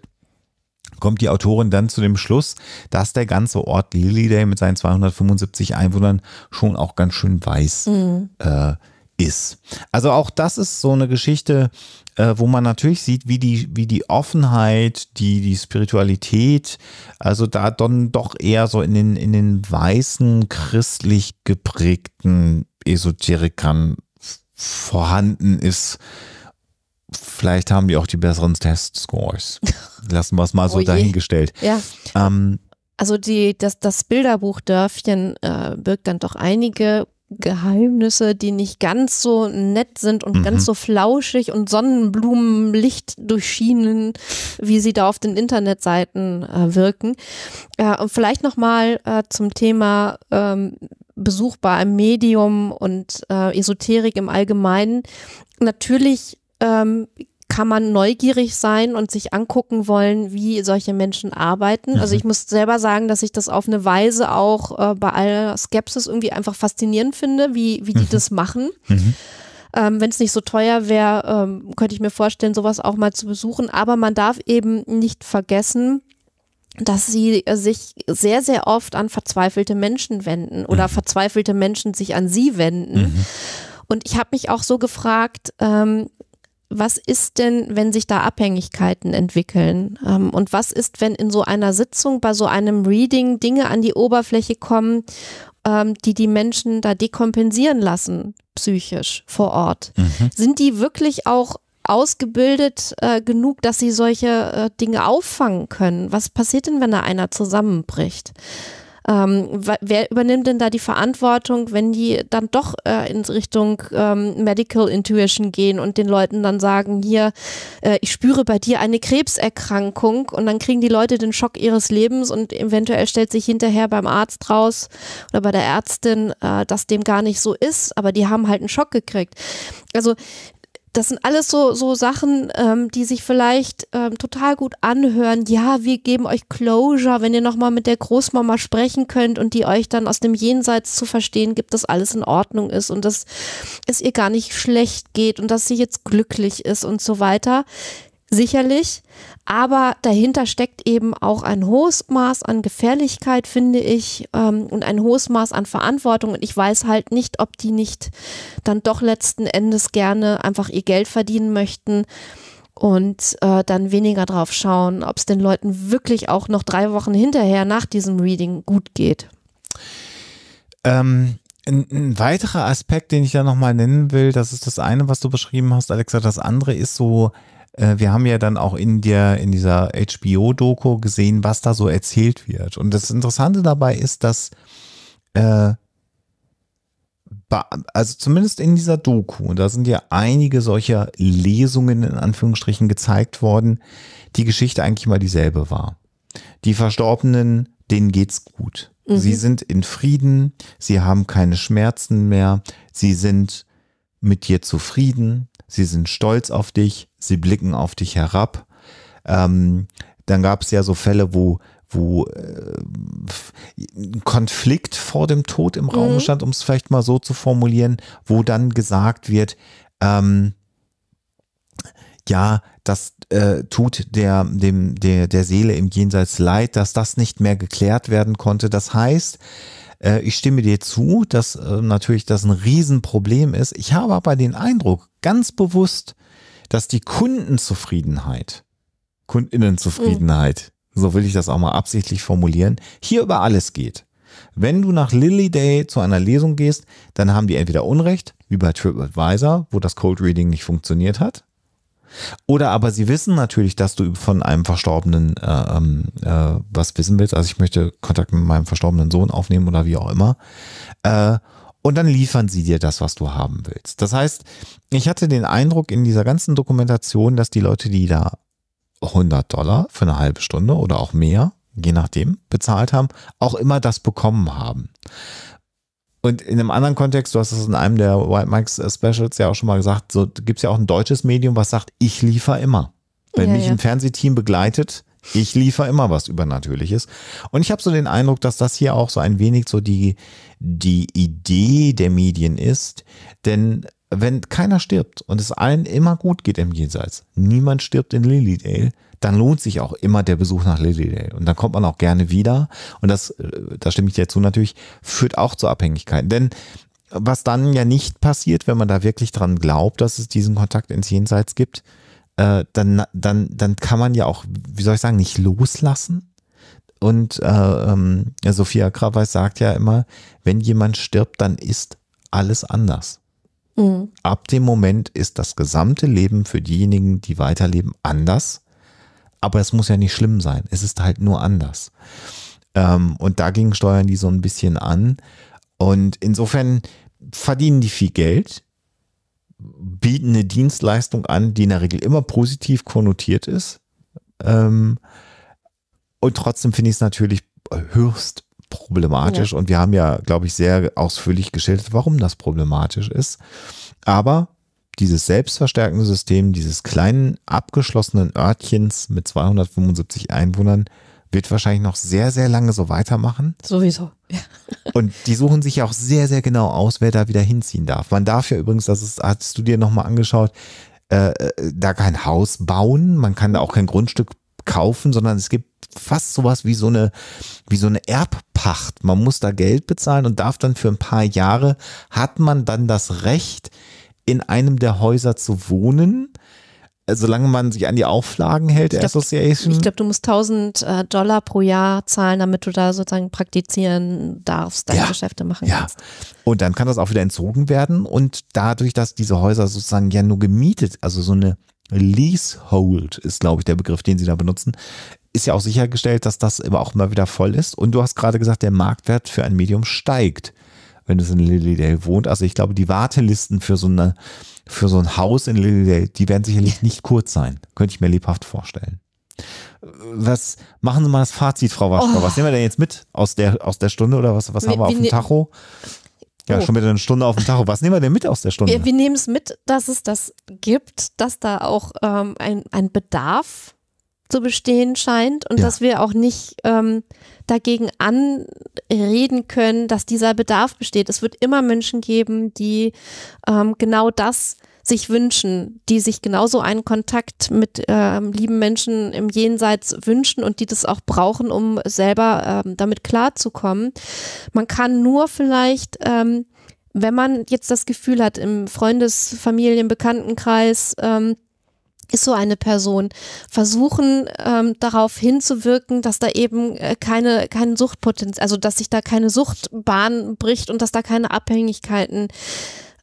kommt die Autorin dann zu dem Schluss, dass der ganze Ort Lilydale mit seinen 275 Einwohnern schon auch ganz schön weiß mhm. äh, ist. Also auch das ist so eine Geschichte, äh, wo man natürlich sieht, wie die, wie die Offenheit, die, die Spiritualität, also da dann doch eher so in den, in den weißen, christlich geprägten Esoterikern vorhanden ist Vielleicht haben die auch die besseren Testscores. *laughs* Lassen wir es mal so oh dahingestellt. Ja. Ähm, also die, das, das Dörfchen äh, birgt dann doch einige Geheimnisse, die nicht ganz so nett sind und mhm. ganz so flauschig und Sonnenblumenlicht durchschienen, wie sie da auf den Internetseiten äh, wirken. Äh, und vielleicht nochmal äh, zum Thema ähm, Besuch bei einem Medium und äh, Esoterik im Allgemeinen. Natürlich ähm, kann man neugierig sein und sich angucken wollen, wie solche Menschen arbeiten. Also mhm. ich muss selber sagen, dass ich das auf eine Weise auch äh, bei aller Skepsis irgendwie einfach faszinierend finde, wie, wie die mhm. das machen. Mhm. Ähm, Wenn es nicht so teuer wäre, ähm, könnte ich mir vorstellen, sowas auch mal zu besuchen. Aber man darf eben nicht vergessen, dass sie äh, sich sehr, sehr oft an verzweifelte Menschen wenden oder mhm. verzweifelte Menschen sich an sie wenden. Mhm. Und ich habe mich auch so gefragt, ähm, was ist denn, wenn sich da Abhängigkeiten entwickeln? Ähm, und was ist, wenn in so einer Sitzung, bei so einem Reading Dinge an die Oberfläche kommen, ähm, die die Menschen da dekompensieren lassen, psychisch vor Ort? Mhm. Sind die wirklich auch ausgebildet äh, genug, dass sie solche äh, Dinge auffangen können? Was passiert denn, wenn da einer zusammenbricht? Ähm, wer übernimmt denn da die Verantwortung, wenn die dann doch äh, in Richtung ähm, Medical Intuition gehen und den Leuten dann sagen, hier, äh, ich spüre bei dir eine Krebserkrankung und dann kriegen die Leute den Schock ihres Lebens und eventuell stellt sich hinterher beim Arzt raus oder bei der Ärztin, äh, dass dem gar nicht so ist, aber die haben halt einen Schock gekriegt. Also das sind alles so, so Sachen, ähm, die sich vielleicht ähm, total gut anhören. Ja, wir geben euch Closure, wenn ihr nochmal mit der Großmama sprechen könnt und die euch dann aus dem Jenseits zu verstehen gibt, dass alles in Ordnung ist und dass es ihr gar nicht schlecht geht und dass sie jetzt glücklich ist und so weiter. Sicherlich. Aber dahinter steckt eben auch ein hohes Maß an Gefährlichkeit, finde ich, ähm, und ein hohes Maß an Verantwortung. Und ich weiß halt nicht, ob die nicht dann doch letzten Endes gerne einfach ihr Geld verdienen möchten und äh, dann weniger drauf schauen, ob es den Leuten wirklich auch noch drei Wochen hinterher nach diesem Reading gut geht. Ähm, ein, ein, weiterer Aspekt, den ich da nochmal nennen will, das ist das eine, was du beschrieben hast, Alexa. Das andere ist so äh, wir haben ja dann auch in der, in dieser HBO-Doku gesehen, was da so erzählt wird. Und das Interessante dabei ist, dass, äh, also zumindest in dieser Doku, und da sind ja einige solcher Lesungen in Anführungsstrichen gezeigt worden, die Geschichte eigentlich mal dieselbe war. Die Verstorbenen, denen geht's gut. Mhm. Sie sind in Frieden, sie haben keine Schmerzen mehr, sie sind mit dir zufrieden, sie sind stolz auf dich, sie blicken auf dich herab. Ähm, dann gab es ja so Fälle, wo wo äh, ein Konflikt vor dem Tod im Raum mhm. stand, um es vielleicht mal so zu formulieren, wo dann gesagt wird, ähm, ja, das äh, tut der, dem, der, der Seele im Jenseits leid, dass das nicht mehr geklärt werden konnte. Das heißt, äh, ich stimme dir zu, dass äh, natürlich das ein Riesenproblem ist. Ich habe aber den Eindruck, ganz bewusst, dass die Kundenzufriedenheit, Kundinnenzufriedenheit, mhm. so will ich das auch mal absichtlich formulieren, hier über alles geht. Wenn du nach Lily Day zu einer Lesung gehst, dann haben die entweder Unrecht, wie bei TripAdvisor, wo das Cold Reading nicht funktioniert hat, oder aber sie wissen natürlich, dass du von einem Verstorbenen äh, ähm, äh, was wissen willst. Also ich möchte Kontakt mit meinem verstorbenen Sohn aufnehmen oder wie auch immer. Äh, und dann liefern sie dir das, was du haben willst. Das heißt, ich hatte den Eindruck in dieser ganzen Dokumentation, dass die Leute, die da 100 Dollar für eine halbe Stunde oder auch mehr, je nachdem, bezahlt haben, auch immer das bekommen haben. Und in einem anderen Kontext, du hast es in einem der White Mikes äh, Specials ja auch schon mal gesagt, so gibt es ja auch ein deutsches Medium, was sagt, ich liefer immer. Wenn ja, mich ja. ein Fernsehteam begleitet, ich liefer immer was Übernatürliches. Und ich habe so den Eindruck, dass das hier auch so ein wenig so die, die Idee der Medien ist. Denn wenn keiner stirbt und es allen immer gut geht im Jenseits, niemand stirbt in Lilydale, dann lohnt sich auch immer der Besuch nach Lilydale. Und dann kommt man auch gerne wieder. Und das, äh, da stimme ich dir zu natürlich, führt auch zu Abhängigkeiten. Denn was dann ja nicht passiert, wenn man da wirklich dran glaubt, dass es diesen Kontakt ins Jenseits gibt, äh, dann, dann, dann kann man ja auch, wie soll ich sagen, nicht loslassen. Und äh, ähm, Sophia Kraweis sagt ja immer, wenn jemand stirbt, dann ist alles anders. Mhm. Ab dem Moment ist das gesamte Leben für diejenigen, die weiterleben, anders. Aber es muss ja nicht schlimm sein. Es ist halt nur anders. Ähm, und dagegen steuern die so ein bisschen an. Und insofern verdienen die viel Geld, bieten eine Dienstleistung an, die in der Regel immer positiv konnotiert ist. Ähm, und trotzdem finde ich es natürlich höchst problematisch. Ja. Und wir haben ja, glaube ich, sehr ausführlich geschildert, warum das problematisch ist. Aber dieses selbstverstärkende System, dieses kleinen abgeschlossenen Örtchens mit 275 Einwohnern, wird wahrscheinlich noch sehr, sehr lange so weitermachen. Sowieso. Ja. *laughs* Und die suchen sich ja auch sehr, sehr genau aus, wer da wieder hinziehen darf. Man darf ja übrigens, das ist, hast du dir nochmal angeschaut, äh, äh, da kein Haus bauen, man kann da auch kein Grundstück kaufen, sondern es gibt fast sowas wie so eine, wie so eine Erbpacht. Man muss da Geld bezahlen und darf dann für ein paar Jahre, hat man dann das Recht, in einem der Häuser zu wohnen äh, solange man sich an die Auflagen hält, der Association. Ich glaube, du musst 1000 äh, Dollar pro Jahr zahlen, damit du da sozusagen praktizieren darfst, deine ja, Geschäfte machen ja. kannst. Und dann kann das auch wieder entzogen werden. Und dadurch, dass diese Häuser sozusagen ja nur gemietet, also so eine Leasehold ist, glaube ich, der Begriff, den sie da benutzen, ist ja auch sichergestellt, dass das immer auch mal wieder voll ist. Und du hast gerade gesagt, der Marktwert für ein Medium steigt, wenn es in Lilydale wohnt. Also ich glaube, die Wartelisten für so, eine, für so ein Haus in Lilydale, die werden sicherlich nicht kurz sein. Könnte ich mir lebhaft vorstellen. Was machen Sie mal das Fazit, Frau Waschkau? Oh. Was nehmen wir denn jetzt mit aus der, aus der Stunde oder was, was wir, haben wir auf dem ne Tacho? Ja, oh. schon wieder eine Stunde auf dem Tacho. Was nehmen wir denn mit aus der Stunde? Wir, wir nehmen es mit, dass es das gibt, dass da auch ähm, ein, ein Bedarf zu bestehen scheint und ja. dass wir auch nicht ähm, dagegen anreden können, dass dieser Bedarf besteht. Es wird immer Menschen geben, die ähm, genau das sich wünschen, die sich genauso einen Kontakt mit ähm, lieben Menschen im Jenseits wünschen und die das auch brauchen, um selber ähm, damit klarzukommen. Man kann nur vielleicht ähm, wenn man jetzt das Gefühl hat, im Freundes-, Familien-, Bekanntenkreis, ähm, ist so eine Person, versuchen ähm, darauf hinzuwirken, dass da eben äh, keine kein Suchtpotenzial, also dass sich da keine Suchtbahn bricht und dass da keine Abhängigkeiten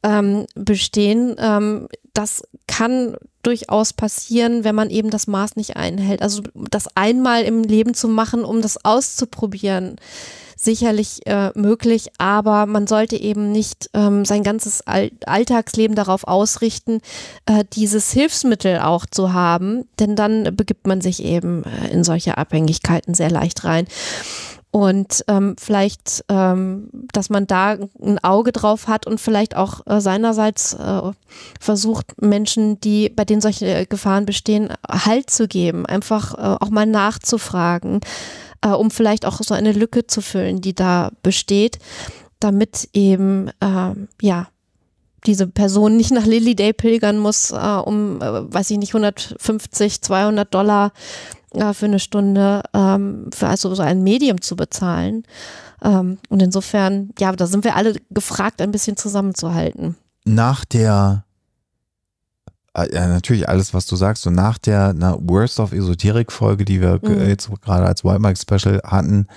ähm, bestehen. Ähm, das kann durchaus passieren, wenn man eben das Maß nicht einhält. Also das einmal im Leben zu machen, um das auszuprobieren, sicherlich äh, möglich, aber man sollte eben nicht ähm, sein ganzes All Alltagsleben darauf ausrichten, äh, dieses Hilfsmittel auch zu haben, denn dann begibt man sich eben äh, in solche Abhängigkeiten sehr leicht rein. Und ähm, vielleicht, ähm, dass man da ein Auge drauf hat und vielleicht auch äh, seinerseits äh, versucht, Menschen, die bei denen solche Gefahren bestehen, Halt zu geben, einfach äh, auch mal nachzufragen, äh, um vielleicht auch so eine Lücke zu füllen, die da besteht, damit eben, äh, ja, diese Person nicht nach Lily Day pilgern muss, äh, um, äh, weiß ich nicht, 150, 200 Dollar äh, für eine Stunde ähm, für also so ein Medium zu bezahlen. Ähm, und insofern, ja, da sind wir alle gefragt, ein bisschen zusammenzuhalten. Nach der äh, ja, natürlich alles, was du sagst, Und nach der na, Worst of Esoterik-Folge, die wir mhm. jetzt gerade als White Mike Special hatten,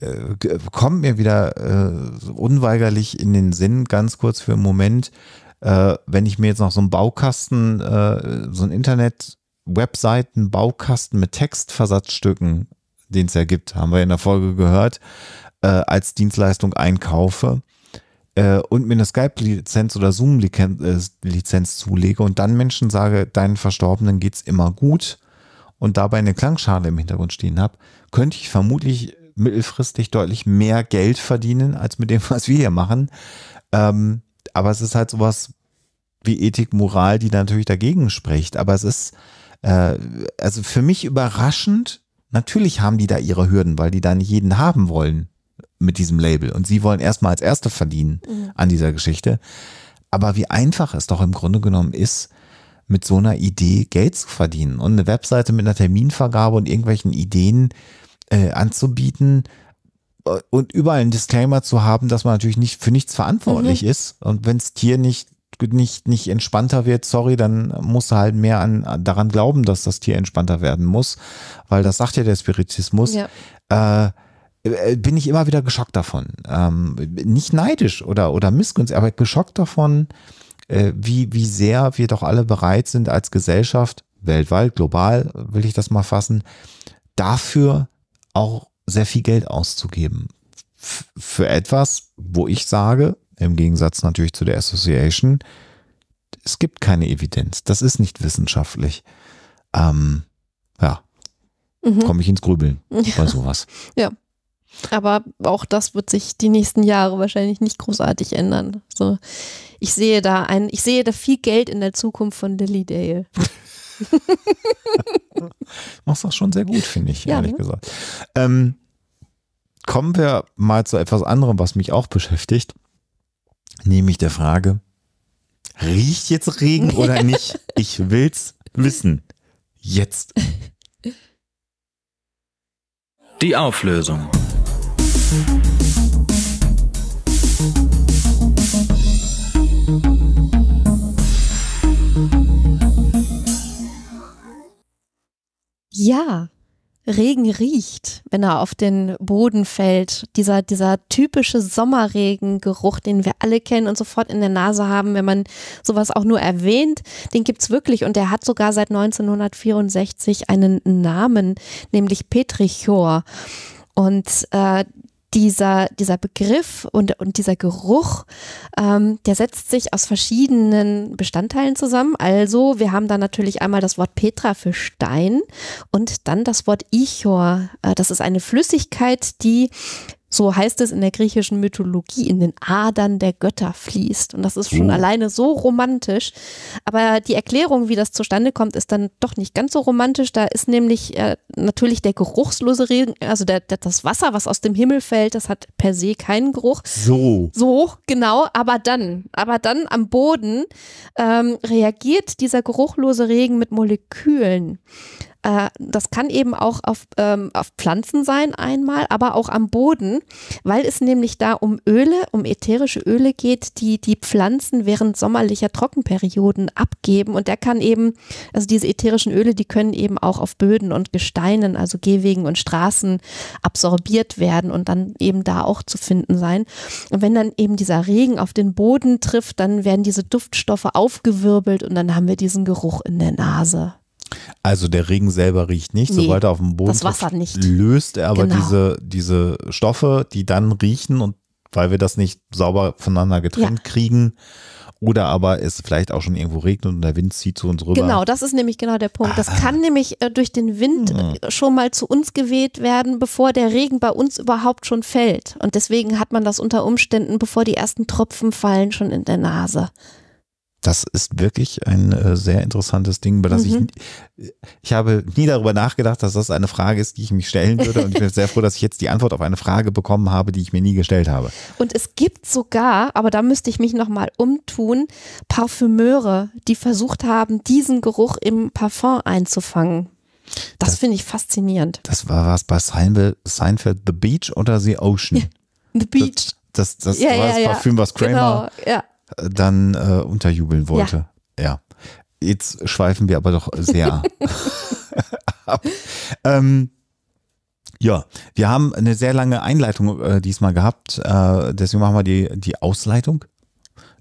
äh, kommt mir wieder äh, unweigerlich in den Sinn, ganz kurz für einen Moment, äh, wenn ich mir jetzt noch so einen Baukasten, äh, so ein Internet- Webseiten, Baukasten mit Textversatzstücken, den es ja gibt, haben wir in der Folge gehört, äh, als Dienstleistung einkaufe, äh, und mir eine Skype-Lizenz oder Zoom-Lizenz äh, zulege und dann Menschen sage, deinen Verstorbenen geht es immer gut und dabei eine Klangschale im Hintergrund stehen habe, könnte ich vermutlich mittelfristig deutlich mehr Geld verdienen als mit dem, *laughs* was wir hier machen. Ähm, aber es ist halt sowas wie Ethik, Moral, die natürlich dagegen spricht. Aber es ist äh, also für mich überraschend. Natürlich haben die da ihre Hürden, weil die da nicht jeden haben wollen mit diesem Label. Und sie wollen erstmal als Erste verdienen mhm. an dieser Geschichte. Aber wie einfach es doch im Grunde genommen ist, mit so einer Idee Geld zu verdienen und eine Webseite mit einer Terminvergabe und irgendwelchen Ideen äh, anzubieten äh, und überall einen Disclaimer zu haben, dass man natürlich nicht für nichts verantwortlich mhm. ist. Und wenn es Tier nicht nicht, nicht entspannter wird, sorry, dann musst du halt mehr an, daran glauben, dass das Tier entspannter werden muss, weil das sagt ja der Spiritismus. Ja. Äh, äh, äh, bin ich immer wieder geschockt davon. Ähm, nicht neidisch oder, oder missgünstig, aber geschockt davon, äh, wie, wie sehr wir doch alle bereit sind als Gesellschaft, weltweit, global, will ich das mal fassen, dafür auch sehr viel Geld auszugeben. F für etwas, wo ich sage, im Gegensatz natürlich zu der Association, es gibt keine Evidenz. Das ist nicht wissenschaftlich. Ähm, ja, mhm. komme ich ins Grübeln ja. bei *laughs* sowas. Ja, aber auch das wird sich die nächsten Jahre wahrscheinlich nicht großartig ändern. So, ich sehe da ein, ich sehe da viel Geld in der Zukunft von Lilydale. *laughs* Machst das schon sehr gut, finde ich, ja, ehrlich ne? gesagt. Ähm, kommen wir mal zu etwas anderem, was mich auch beschäftigt, nämlich der Frage, riecht jetzt Regen *laughs* oder nicht? Ich will's wissen. Jetzt. Die Auflösung. Ja, Regen riecht, wenn er auf den Boden fällt. Dieser, dieser typische Sommerregengeruch, den wir alle kennen und sofort in der Nase haben, wenn man sowas auch nur erwähnt, den gibt es wirklich. Und der hat sogar seit 1964 einen Namen, nämlich Petrichor. Und äh, dieser, dieser Begriff und, und dieser Geruch, ähm, der setzt sich aus verschiedenen Bestandteilen zusammen. Also wir haben da natürlich einmal das Wort Petra für Stein und dann das Wort Ichor. Äh, das ist eine Flüssigkeit, die so heißt es in der griechischen Mythologie, in den Adern der Götter fließt. Und das ist schon mhm. alleine so romantisch. Aber die Erklärung, wie das zustande kommt, ist dann doch nicht ganz so romantisch. Da ist nämlich äh, natürlich der geruchslose Regen, also der, der, das Wasser, was aus dem Himmel fällt, das hat per se keinen Geruch. So. So, genau. Aber dann, aber dann am Boden ähm, reagiert dieser geruchlose Regen mit Molekülen. Äh, das kann eben auch auf, ähm, auf Pflanzen sein einmal, aber auch am Boden, weil es nämlich da um Öle, um ätherische Öle geht, die die Pflanzen während sommerlicher Trockenperioden abgeben. Und der kann eben, also diese ätherischen Öle, die können eben auch auf Böden und Gesteinen, also Gehwegen und Straßen absorbiert werden und dann eben da auch zu finden sein. Und wenn dann eben dieser Regen auf den Boden trifft, dann werden diese Duftstoffe aufgewirbelt und dann haben wir diesen Geruch in der Nase. Also der Regen selber riecht nicht, nee, sobald er auf dem Boden das Wasser nicht. löst er aber genau. diese, diese Stoffe, die dann riechen und weil wir das nicht sauber voneinander getrennt ja. kriegen. Oder aber es vielleicht auch schon irgendwo regnet und der Wind zieht zu uns rüber. Genau, das ist nämlich genau der Punkt. Das ah. kann nämlich äh, durch den Wind hm. Äh, schon mal zu uns geweht werden, bevor der Regen bei uns überhaupt schon fällt. Und deswegen hat man das unter Umständen, bevor die ersten Tropfen fallen, schon in der Nase. Das ist wirklich ein äh, sehr interessantes Ding, über das mhm. ich, ich habe nie darüber nachgedacht, dass das eine Frage ist, die ich mich stellen würde. Und ich bin *laughs* sehr froh, dass ich jetzt die Antwort auf eine Frage bekommen habe, die ich mir nie gestellt habe. Und es gibt sogar, aber da müsste ich mich nochmal umtun, Parfümeure, die versucht haben, diesen Geruch im Parfum einzufangen. Das, das finde ich faszinierend. Das war was bei Seinfeld, Seinfeld, The Beach oder The Ocean? *laughs* The Beach. Das, das, das ja, war ja, das Parfüm, was Kramer genau, ja dann äh, unterjubeln wollte. Ja. ja. Jetzt schweifen wir aber doch sehr *laughs* ab. Ähm, ja, wir haben eine sehr lange Einleitung äh, diesmal gehabt. Äh, deswegen machen wir die, die Ausleitung.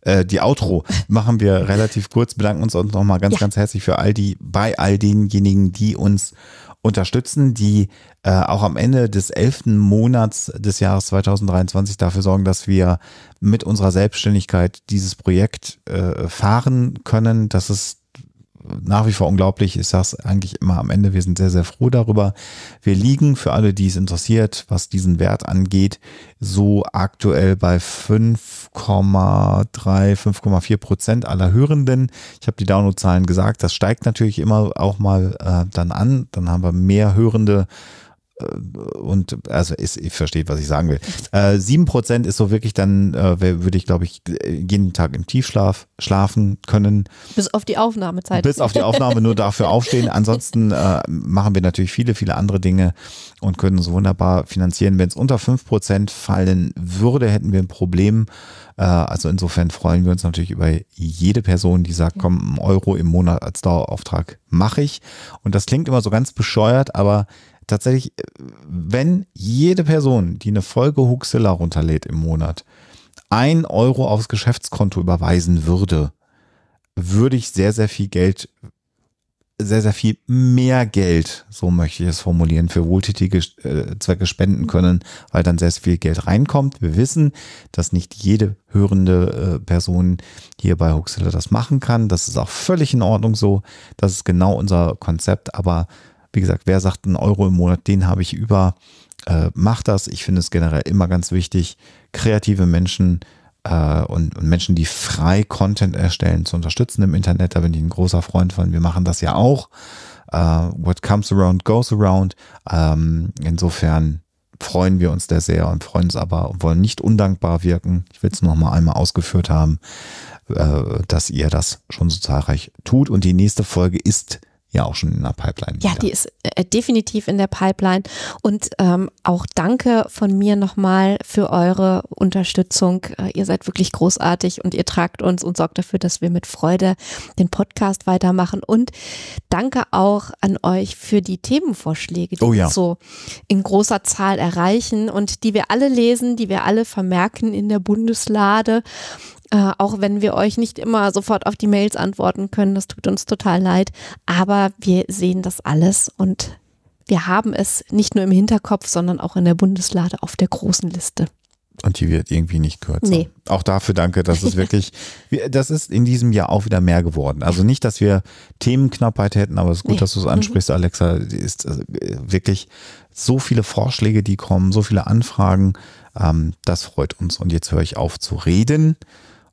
Äh, die Outro machen wir relativ kurz, bedanken uns nochmal ganz, ja. ganz herzlich für all die, bei all denjenigen, die uns unterstützen, die äh, auch am Ende des elften Monats des Jahres 2023 dafür sorgen, dass wir mit unserer Selbstständigkeit dieses Projekt äh, fahren können, dass es nach wie vor unglaublich. Ich sage es eigentlich immer am Ende. Wir sind sehr, sehr froh darüber. Wir liegen für alle, die es interessiert, was diesen Wert angeht, so aktuell bei 5,3, 5,4 Prozent aller Hörenden. Ich habe die Downloadzahlen gesagt. Das steigt natürlich immer auch mal äh, dann an. Dann haben wir mehr Hörende äh, und also ist, ihr versteht, was ich sagen will. Äh, 7% ist so wirklich dann, äh, würde ich, glaube ich, jeden Tag im Tiefschlaf schlafen können. Bis auf die Aufnahmezeit. Bis auf die Aufnahme nur dafür aufstehen. Ansonsten äh, machen wir natürlich viele, viele andere Dinge und können uns wunderbar finanzieren. Wenn es unter 5% fallen würde, hätten wir ein Problem. Äh, also insofern freuen wir uns natürlich über jede Person, die sagt, komm, einen Euro im Monat als Dauerauftrag mache ich. Und das klingt immer so ganz bescheuert, aber tatsächlich, äh, wenn jede Person, die eine Folge Huxilla runterlädt im Monat, ein Euro aufs Geschäftskonto überweisen würde, würde ich sehr, sehr viel Geld, sehr, sehr viel mehr Geld, so möchte ich es formulieren, für wohltätige äh, Zwecke spenden können, weil dann sehr, sehr viel Geld reinkommt. Wir wissen, dass nicht jede hörende äh, Person hier bei Huxilla das machen kann. Das ist auch völlig in Ordnung so. Das ist genau unser Konzept, aber wie gesagt, wer sagt einen Euro im Monat, den habe ich über, äh, macht das. Ich finde es generell immer ganz wichtig, kreative Menschen äh, und, und, Menschen, die frei Content erstellen, zu unterstützen im Internet. Da bin ich ein großer Freund von. Wir machen das ja auch. Äh, what comes around goes around. Ähm, insofern freuen wir uns da sehr und freuen uns aber und wollen nicht undankbar wirken. Ich will es noch mal einmal ausgeführt haben, äh, dass ihr das schon so zahlreich tut. Und die nächste Folge ist ja auch schon in der Pipeline. Ja, wieder. die ist äh, definitiv in der Pipeline. Und ähm, auch danke von mir nochmal für eure Unterstützung. Äh, ihr seid wirklich großartig und ihr tragt uns und sorgt dafür, dass wir mit Freude den Podcast weitermachen. Und danke auch an euch für die Themenvorschläge, die oh ja. uns so in großer Zahl erreichen und die wir alle lesen, die wir alle vermerken in der Bundeslade. Äh, auch wenn wir euch nicht immer sofort auf die Mails antworten können, das tut uns total leid. Aber wir sehen das alles und wir haben es nicht nur im Hinterkopf, sondern auch in der Bundeslade auf der großen Liste. Und die wird irgendwie nicht kürzer. Nee. Auch dafür danke, das ist *laughs* wirklich, das ist in diesem Jahr auch wieder mehr geworden. Also nicht, dass wir Themenknappheit hätten, aber es ist gut, nee. dass du es mhm. ansprichst, mhm. Alexa. Ist äh, wirklich so viele Vorschläge, die kommen, so viele Anfragen. Ähm, das freut uns. Und jetzt höre ich auf zu reden